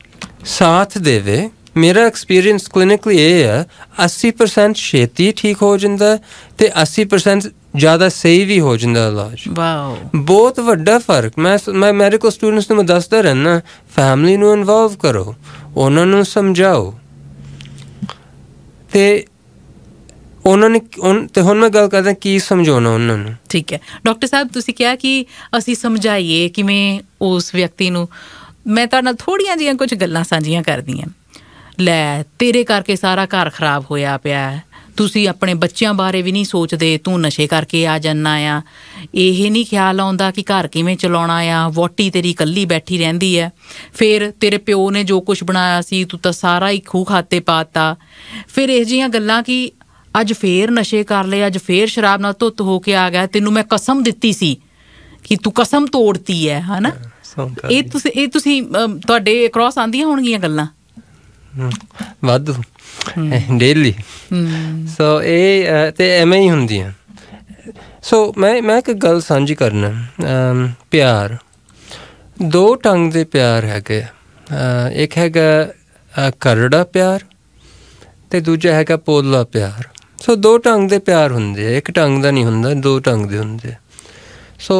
ਸਾਥ ਦੇਵੇ ਮੇਰਾ ਐਕਸਪੀਰੀਅੰਸ ਕਲੀਨਿਕਲੀ ਇਹ ਹੈ 80% ਛੇਤੀ ਠੀਕ ਹੋ ਜਾਂਦਾ ਤੇ 80% ਜ਼ਿਆਦਾ ਸਹੀ ਵੀ ਹੋ ਜਾਂਦਾ ਇਲਾਜ ਵਾਓ ਬਹੁਤ ਵੱਡਾ ਫਰਕ ਮੈਂ ਮੈਂ ਮੈਡੀਕਲ ਸਟੂਡੈਂਟਸ ਨੂੰ ਦੱਸਦਾ ਰਹਿਣਾ ਫੈਮਿਲੀ ਨੂੰ ਇਨਵੋਲਵ ਕਰੋ ਉਹਨਾਂ ਨੂੰ ਸਮਝਾਓ ਤੇ ਉਹਨਾਂ ਨੇ ਤੇ ਹੁਣ ਮੈਂ ਗੱਲ ਕਰਦਾ ਕੀ ਸਮਝਾਉਣਾ ਉਹਨਾਂ ਨੂੰ ਠੀਕ ਹੈ ਡਾਕਟਰ ਸਾਹਿਬ ਤੁਸੀਂ ਕਿਹਾ ਕਿ ਅਸੀਂ ਸਮਝਾਈਏ ਕਿਵੇਂ ਉਸ ਵਿਅਕਤੀ ਨੂੰ ਮੈਂ ਤੁਹਾਡੇ ਨਾਲ ਥੋੜੀਆਂ ਜੀਆਂ ਕੁਝ ਗੱਲਾਂ ਸਾਂਝੀਆਂ ਕਰਦੀਆਂ ਲੈ ਤੇਰੇ ਕਰਕੇ ਸਾਰਾ ਘਰ ਖਰਾਬ ਹੋਇਆ ਪਿਆ ਹੈ ਤੁਸੀਂ ਆਪਣੇ ਬੱਚਿਆਂ ਬਾਰੇ ਵੀ ਨਹੀਂ ਸੋਚਦੇ ਤੂੰ ਨਸ਼ੇ ਕਰਕੇ ਆ ਜੰਨਾ ਆ ਇਹ ਨਹੀਂ ਖਿਆਲ ਆਉਂਦਾ ਕਿ ਘਰ ਕਿਵੇਂ ਚਲਾਉਣਾ ਆ ਵੋਟੀ ਤੇਰੀ ਇਕੱਲੀ ਬੈਠੀ ਰਹਿੰਦੀ ਐ ਫਿਰ ਤੇਰੇ ਪਿਓ ਨੇ ਜੋ ਕੁਝ ਬਣਾਇਆ ਸੀ ਤੂੰ ਤਾਂ ਸਾਰਾ ਹੀ ਖੂ ਖਾਤੇ ਪਾਤਾ ਫਿਰ ਇਹ ਜੀਆਂ ਗੱਲਾਂ ਕਿ ਅੱਜ ਫੇਰ ਨਸ਼ੇ ਕਰ ਲਏ ਅੱਜ ਫੇਰ ਸ਼ਰਾਬ ਨਾਲ ਧੁੱਤ ਹੋ ਕੇ ਆ ਗਿਆ ਤੈਨੂੰ ਮੈਂ ਕਸਮ ਦਿੱਤੀ ਸੀ ਕਿ ਤੂੰ ਕਸਮ ਤੋੜਤੀ ਐ ਹਨਾ ਇਹ ਤੁਸੀਂ ਇਹ ਤੁਸੀਂ ਤੁਹਾਡੇ ਅਕ੍ਰੋਸ ਆਂਦੀਆਂ ਹੋਣਗੀਆਂ ਗੱਲਾਂ ਵਾਧੂ ਡੇਲੀ ਸੋ ਇਹ ਤੇ ਐਵੇਂ ਹੀ ਹੁੰਦੀਆਂ ਸੋ ਮੈਂ ਮੈਂ ਇੱਕ ਗੱਲ ਸਾਂਝੀ ਕਰਨਾ ਪਿਆਰ ਦੋ ਟੰਗ ਦੇ ਪਿਆਰ ਹੈਗੇ ਇੱਕ ਹੈਗਾ ਕਰੜਾ ਪਿਆਰ ਤੇ ਦੂਜਾ ਹੈਗਾ ਪੋਲਾ ਪਿਆਰ ਸੋ ਦੋ ਟੰਗ ਦੇ ਪਿਆਰ ਹੁੰਦੇ ਆ ਇੱਕ ਟੰਗ ਦਾ ਨਹੀਂ ਹੁੰਦਾ ਦੋ ਟੰਗ ਦੇ ਹੁੰਦੇ ਸੋ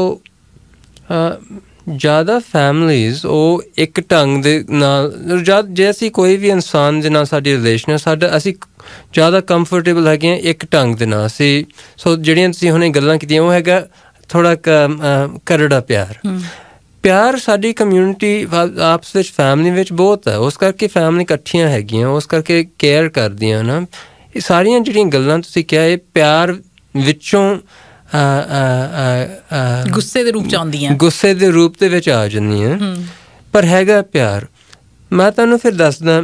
ਜ਼ਿਆਦਾ ਫੈਮਲੀਆਂ ਉਹ ਇੱਕ ਢੰਗ ਦੇ ਨਾਲ ਜਦ ਜੈਸੀ ਕੋਈ ਵੀ ਇਨਸਾਨ ਦੇ ਨਾਲ ਸਾਡੀ ਰਿਲੇਸ਼ਨ ਹੈ ਸਾਡਾ ਅਸੀਂ ਜ਼ਿਆਦਾ ਕੰਫਰਟੇਬਲ ਹੈਗੇ ਆ ਇੱਕ ਢੰਗ ਦੇ ਨਾਲ ਸੀ ਸੋ ਜਿਹੜੀਆਂ ਤੁਸੀਂ ਹੁਣੇ ਗੱਲਾਂ ਕੀਤੀਆਂ ਉਹ ਹੈਗਾ ਥੋੜਾ ਕਰੜਾ ਪਿਆਰ ਪਿਆਰ ਸਾਡੀ ਕਮਿਊਨਿਟੀ ਆਪਸ ਵਿੱਚ ਫੈਮਿਲੀ ਵਿੱਚ ਬਹੁਤ ਹੈ ਉਸ ਕਰਕੇ ਫੈਮਿਲੀ ਇਕੱਠੀਆਂ ਹੈਗੀਆਂ ਉਸ ਕਰਕੇ ਕੇਅਰ ਕਰਦੀਆਂ ਨਾ ਇਹ ਸਾਰੀਆਂ ਜਿਹੜੀਆਂ ਗੱਲਾਂ ਤੁਸੀਂ ਕਿਹਾ ਇਹ ਪਿਆਰ ਵਿੱਚੋਂ ਗੁੱਸੇ ਦੇ ਰੂਪ ਚ ਆਉਂਦੀਆਂ ਗੁੱਸੇ ਦੇ ਰੂਪ ਦੇ ਵਿੱਚ ਆ ਜਾਂਦੀਆਂ ਪਰ ਹੈਗਾ ਪਿਆਰ ਮੈਂ ਤੁਹਾਨੂੰ ਫਿਰ ਦੱਸਦਾ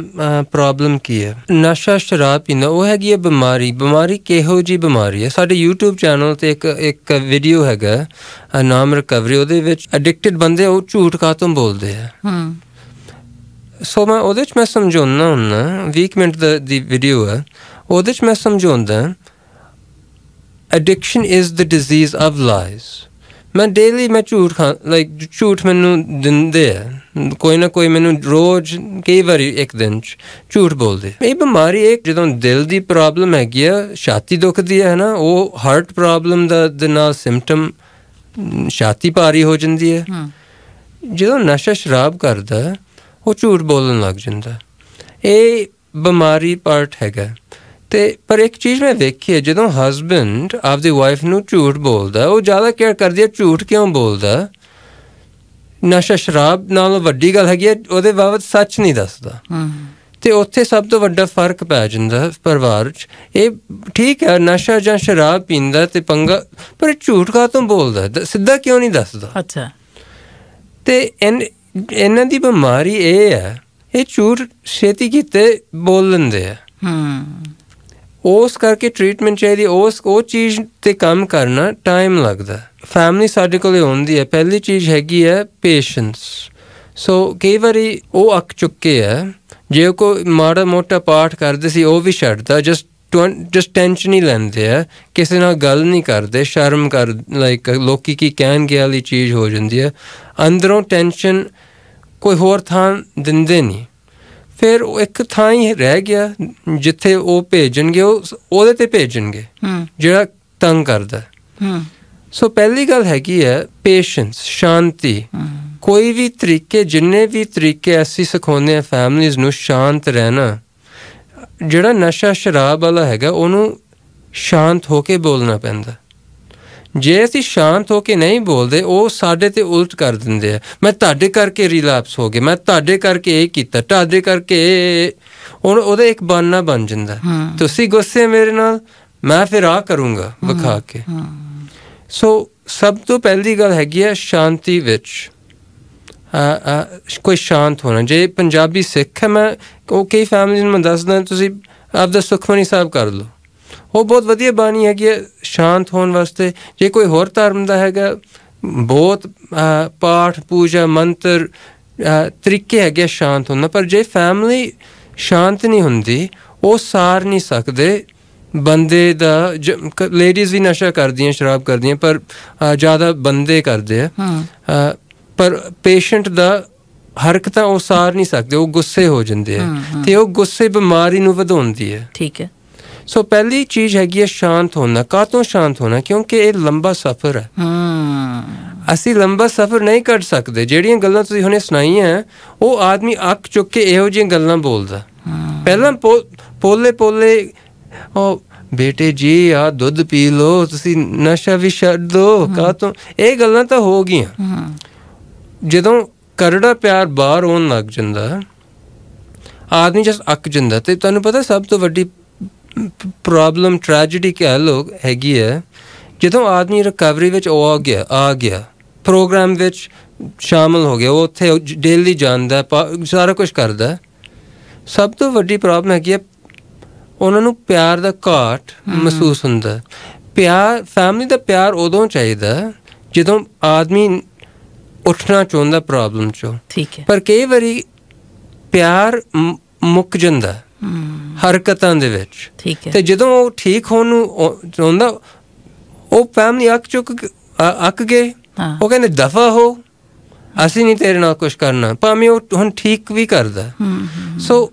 ਪ੍ਰੋਬਲਮ ਕੀ ਹੈ ਨਸ਼ਾ ਸ਼ਰਾਬ ਪੀਣਾ ਉਹ ਹੈਗੀ ਹੈ ਬਿਮਾਰੀ ਬਿਮਾਰੀ ਕਿਹੋ ਜੀ ਬਿਮਾਰੀ ਹੈ ਸਾਡੇ YouTube ਚੈਨਲ ਤੇ ਇੱਕ ਇੱਕ ਵੀਡੀਓ ਹੈਗਾ ਨਾਮ ਰਿਕਵਰੀ ਉਹਦੇ ਵਿੱਚ ਐਡਿਕਟਡ ਬੰਦੇ ਉਹ ਝੂਠ ਕਾਤਮ ਬੋਲਦੇ ਆ ਹੂੰ ਸੋ ਮੈਂ ਉਹਦੇ ਵਿੱਚ ਮੈਂ ਸਮਝਾਉਣਾ ਹੁੰਦਾ ਵੀਕ ਮਿੰਟ ਦੀ ਵੀਡੀਓ ਹੈ ਉਹਦੇ ਵਿੱਚ ਮੈਂ ਸਮਝਾਉਂਦਾ addiction is the disease of lies ਮੈਂ ਡੇਲੀ ਮੈਂ ਝੂਠ ਖਾਂ ਲਾਈਕ ਝੂਠ ਮੈਨੂੰ ਦਿੰਦੇ ਆ ਕੋਈ ਨਾ ਕੋਈ ਮੈਨੂੰ ਰੋਜ਼ ਕਈ ਵਾਰੀ ਇੱਕ ਦਿਨ ਚ ਝੂਠ ਬੋਲਦੇ ਇਹ ਬਿਮਾਰੀ ਇੱਕ ਜਦੋਂ ਦਿਲ ਦੀ ਪ੍ਰੋਬਲਮ ਹੈਗੀ ਆ ਛਾਤੀ ਦੁਖਦੀ ਹੈ ਨਾ ਉਹ ਹਾਰਟ ਪ੍ਰੋਬਲਮ ਦਾ ਦੇ ਨਾਲ ਸਿੰਪਟਮ ਛਾਤੀ ਭਾਰੀ ਹੋ ਜਾਂਦੀ ਹੈ ਜਦੋਂ ਨਸ਼ਾ ਸ਼ਰਾਬ ਕਰਦਾ ਉਹ ਝੂਠ ਬੋਲਣ ਲੱਗ ਜਾਂਦਾ ਇਹ ਬਿਮਾਰੀ ਪਾਰਟ ਹੈਗਾ ਤੇ ਪਰ ਇੱਕ ਚੀਜ਼ ਮੈਂ ਵੇਖੀ ਹੈ ਜਦੋਂ ਹਸਬੰਡ ਆਪਦੀ ਵਾਈਫ ਨੂੰ ਝੂਠ ਬੋਲਦਾ ਉਹ ਜ਼ਿਆਦਾ ਕੇਅਰ ਕਰਦੀ ਹੈ ਝੂਠ ਕਿਉਂ ਬੋਲਦਾ ਨਸ਼ਾ ਸ਼ਰਾਬ ਨਾਲ ਵੱਡੀ ਗੱਲ ਹੈਗੀ ਉਹਦੇ ਬਾਬਤ ਸੱਚ ਨਹੀਂ ਦੱਸਦਾ ਤੇ ਉੱਥੇ ਸਭ ਤੋਂ ਵੱਡਾ ਫਰਕ ਪੈ ਜਾਂਦਾ ਪਰਿਵਾਰ 'ਚ ਇਹ ਠੀਕ ਹੈ ਨਸ਼ਾ ਜਾਂ ਸ਼ਰਾਬ ਪੀਂਦਾ ਤੇ ਪੰਗਾ ਪਰ ਝੂਠ ਕਾ ਤੋਂ ਬੋਲਦਾ ਸਿੱਧਾ ਕਿਉਂ ਨਹੀਂ ਦੱਸਦਾ ਅੱਛਾ ਤੇ ਇਹਨਾਂ ਦੀ ਬਿਮਾਰੀ ਇਹ ਹੈ ਇਹ ਝੂਠ ਛੇਤੀ ਕੀਤੇ ਬੋਲ ਲੈਂਦੇ ਆ ਹੂੰ ਉਸ ਕਰਕੇ ਟ੍ਰੀਟਮੈਂਟ ਚਾਹੀਦੀ ਉਸ ਉਹ ਚੀਜ਼ ਤੇ ਕੰਮ ਕਰਨਾ ਟਾਈਮ ਲੱਗਦਾ ਫੈਮਿਲੀ ਸਾਡੇ ਕੋਲੇ ਹੁੰਦੀ ਹੈ ਪਹਿਲੀ ਚੀਜ਼ ਹੈਗੀ ਹੈ ਪੇਸ਼ੈਂਸ ਸੋ ਕਈ ਵਾਰੀ ਉਹ ਅੱਕ ਚੁੱਕੇ ਹੈ ਜੇ ਕੋ ਮਾੜਾ ਮੋਟਾ ਪਾਠ ਕਰਦੇ ਸੀ ਉਹ ਵੀ ਛੱਡਦਾ ਜਸਟ ਜਸਟ ਟੈਨਸ਼ਨ ਹੀ ਲੈਂਦੇ ਆ ਕਿਸੇ ਨਾਲ ਗੱਲ ਨਹੀਂ ਕਰਦੇ ਸ਼ਰਮ ਕਰ ਲਾਈਕ ਲੋਕੀ ਕੀ ਕਹਿਣਗੇ ਵਾਲੀ ਚੀਜ਼ ਹੋ ਜਾਂਦੀ ਹੈ ਅੰਦਰੋਂ ਟੈਨਸ਼ਨ ਕੋਈ ਹੋਰ ਥਾਂ ਦਿੰਦੇ ਨਹੀਂ ਫਿਰ ਉਹ ਇੱਕ ਥਾਂ ਹੀ ਰਹਿ ਗਿਆ ਜਿੱਥੇ ਉਹ ਭੇਜਣਗੇ ਉਹ ਉਹਦੇ ਤੇ ਭੇਜਣਗੇ ਜਿਹੜਾ ਤੰਗ ਕਰਦਾ ਸੋ ਪਹਿਲੀ ਗੱਲ ਹੈਗੀ ਹੈ ਪੇਸ਼ੈਂਸ ਸ਼ਾਂਤੀ ਕੋਈ ਵੀ ਤਰੀਕੇ ਜਿੰਨੇ ਵੀ ਤਰੀਕੇ ਅਸੀਂ ਸਿਖਾਉਂਦੇ ਆ ਫੈਮਲੀਆਂ ਨੂੰ ਸ਼ਾਂਤ ਰਹਿਣਾ ਜਿਹੜਾ ਨਸ਼ਾ ਸ਼ਰਾਬ ਵਾਲਾ ਹੈਗਾ ਉਹਨੂੰ ਸ਼ਾਂਤ ਹੋ ਕੇ ਬੋਲਣਾ ਪੈਂਦਾ ਜੇ ਅਸੀਂ ਸ਼ਾਂਤ ਹੋ ਕੇ ਨਹੀਂ ਬੋਲਦੇ ਉਹ ਸਾਡੇ ਤੇ ਉਲਟ ਕਰ ਦਿੰਦੇ ਆ ਮੈਂ ਤੁਹਾਡੇ ਕਰਕੇ ਰਿਲੈਪਸ ਹੋ ਗਿਆ ਮੈਂ ਤੁਹਾਡੇ ਕਰਕੇ ਇਹ ਕੀਤਾ ਤੁਹਾਡੇ ਕਰਕੇ ਹੁਣ ਉਹਦੇ ਇੱਕ ਬਾਨਾ ਬਣ ਜਾਂਦਾ ਤੁਸੀਂ ਗੁੱਸੇ ਮੇਰੇ ਨਾਲ ਮੈਂ ਫਿਰ ਆ ਕਰੂੰਗਾ ਵਿਖਾ ਕੇ ਸੋ ਸਭ ਤੋਂ ਪਹਿਲੀ ਗੱਲ ਹੈਗੀ ਹੈ ਸ਼ਾਂਤੀ ਵਿੱਚ ਆ ਕੋਈ ਸ਼ਾਂਤ ਹੋਣਾ ਜੇ ਪੰਜਾਬੀ ਸਿੱਖ ਹੈ ਮੈਂ ਉਹ ਕਈ ਫੈਮਿਲੀ ਨੂੰ ਦੱਸਦਾ ਤੁਸੀਂ ਆਪ ਦਾ ਸੁਖਮਨੀ ਸਾਹਿਬ ਕਰ ਲਓ ਉਹ ਬਹੁਤ ਵਧੀਆ ਬਾਣੀ ਹੈਗੀ ਹੈ ਸ਼ਾਂਤ ਹੋਣ ਵਾਸਤੇ ਜੇ ਕੋਈ ਹੋਰ ਧਰਮ ਦਾ ਹੈਗਾ ਬਹੁਤ ਪਾਠ ਪੂਜਾ ਮੰਤਰ ਤਰੀਕੇ ਹੈਗੇ ਸ਼ਾਂਤ ਹੋਣ ਪਰ ਜੇ ਫੈਮਿਲੀ ਸ਼ਾਂਤ ਨਹੀਂ ਹੁੰਦੀ ਉਹ ਸਾਰ ਨਹੀਂ ਸਕਦੇ ਬੰਦੇ ਦਾ ਲੇਡੀਜ਼ ਵੀ ਨਸ਼ਾ ਕਰਦੀਆਂ ਸ਼ਰਾਬ ਕਰਦੀਆਂ ਪਰ ਜ਼ਿਆਦਾ ਬੰਦੇ ਕਰਦੇ ਆ ਪਰ ਪੇਸ਼ੈਂਟ ਦਾ ਹਰਕਤਾਂ ਉਹ ਸਾਰ ਨਹੀਂ ਸਕਦੇ ਉਹ ਗੁੱਸੇ ਹੋ ਜਾਂਦੇ ਆ ਤੇ ਉਹ ਗੁੱਸੇ ਬਿਮਾਰੀ ਨੂੰ ਵਧਾਉਂਦੀ ਹੈ ਠੀਕ ਹੈ ਸੋ ਪਹਿਲੀ ਚੀਜ਼ ਹੈਗੀ ਹੈ ਸ਼ਾਂਤ ਹੋਣਾ ਕਾਤੋਂ ਸ਼ਾਂਤ ਹੋਣਾ ਕਿਉਂਕਿ ਇਹ ਲੰਬਾ ਸਫ਼ਰ ਹੈ ਅਸੀਂ ਲੰਬਾ ਸਫ਼ਰ ਨਹੀਂ ਕਰ ਸਕਦੇ ਜਿਹੜੀਆਂ ਗੱਲਾਂ ਤੁਸੀਂ ਹੁਣੇ ਸੁਣਾਈਆਂ ਉਹ ਆਦਮੀ ਅੱਖ ਚੁੱਕ ਕੇ ਇਹੋ ਜਿਹੀਆਂ ਗੱਲਾਂ ਬੋਲਦਾ ਪਹਿਲਾਂ ਪੋਲੇ ਪੋਲੇ ਉਹ ਬੇਟੇ ਜੀ ਆ ਦੁੱਧ ਪੀ ਲੋ ਤੁਸੀਂ ਨਸ਼ਾ ਵੀ ਛੱਡ ਦੋ ਕਾ ਤੋਂ ਇਹ ਗੱਲਾਂ ਤਾਂ ਹੋ ਗਈਆਂ ਜਦੋਂ ਕਰੜਾ ਪਿਆਰ ਬਾਹਰ ਆਉਣ ਲੱਗ ਜਾਂਦਾ ਆਦਮੀ ਜਸ ਅੱਕ ਜਾਂਦਾ ਤੇ ਤੁਹਾਨੂੰ ਪਤਾ ਸਭ ਤੋਂ ਵੱਡੀ ਪ੍ਰੋਬਲਮ ਟ੍ਰੈਜੇਡੀ ਕਹ ਲੋਗ ਹੈਗੀ ਹੈ ਜਦੋਂ ਆਦਮੀ ਰਿਕਵਰੀ ਵਿੱਚ ਆ ਗਿਆ ਆ ਗਿਆ ਪ੍ਰੋਗਰਾਮ ਵਿੱਚ ਸ਼ਾਮਲ ਹੋ ਗਿਆ ਉਹ ਉੱਥੇ ਡੇਲੀ ਜਾਂਦਾ ਸਾਰਾ ਕੁਝ ਕਰਦਾ ਸਭ ਤੋਂ ਵੱਡੀ ਪ੍ਰੋਬਲਮ ਹੈ ਕਿ ਉਹਨਾਂ ਨੂੰ ਪਿਆਰ ਦਾ ਘਾਟ ਮਹਿਸੂਸ ਹੁੰਦਾ ਪਿਆਰ ਫੈਮਿਲੀ ਦਾ ਪਿਆਰ ਉਦੋਂ ਚਾਹੀਦਾ ਜਦੋਂ ਆਦਮੀ ਉੱਠਣਾ ਚਾਹੁੰਦਾ ਪ੍ਰੋਬਲਮ ਚੋਂ ਠੀਕ ਹੈ ਪਰ ਕਈ ਵਾਰੀ ਪਿਆਰ ਮੁੱਕ ਜਾਂਦਾ ਹਰਕਤਾਂ ਦੇ ਵਿੱਚ ਠੀਕ ਹੈ ਤੇ ਜਦੋਂ ਉਹ ਠੀਕ ਹੋਣ ਨੂੰ ਚਾਹੁੰਦਾ ਉਹ ਫੈਮਲੀ ਅੱਕ ਚੁੱਕ ਅੱਕ ਗਏ ਉਹ ਕਹਿੰਦੇ ਦਫਾ ਹੋ ਅਸੀਂ ਨਹੀਂ ਤੇਰੇ ਨਾਲ ਕੁਝ ਕਰਨਾ ਭਾਵੇਂ ਉਹ ਹੁਣ ਠੀਕ ਵੀ ਕਰਦਾ ਸੋ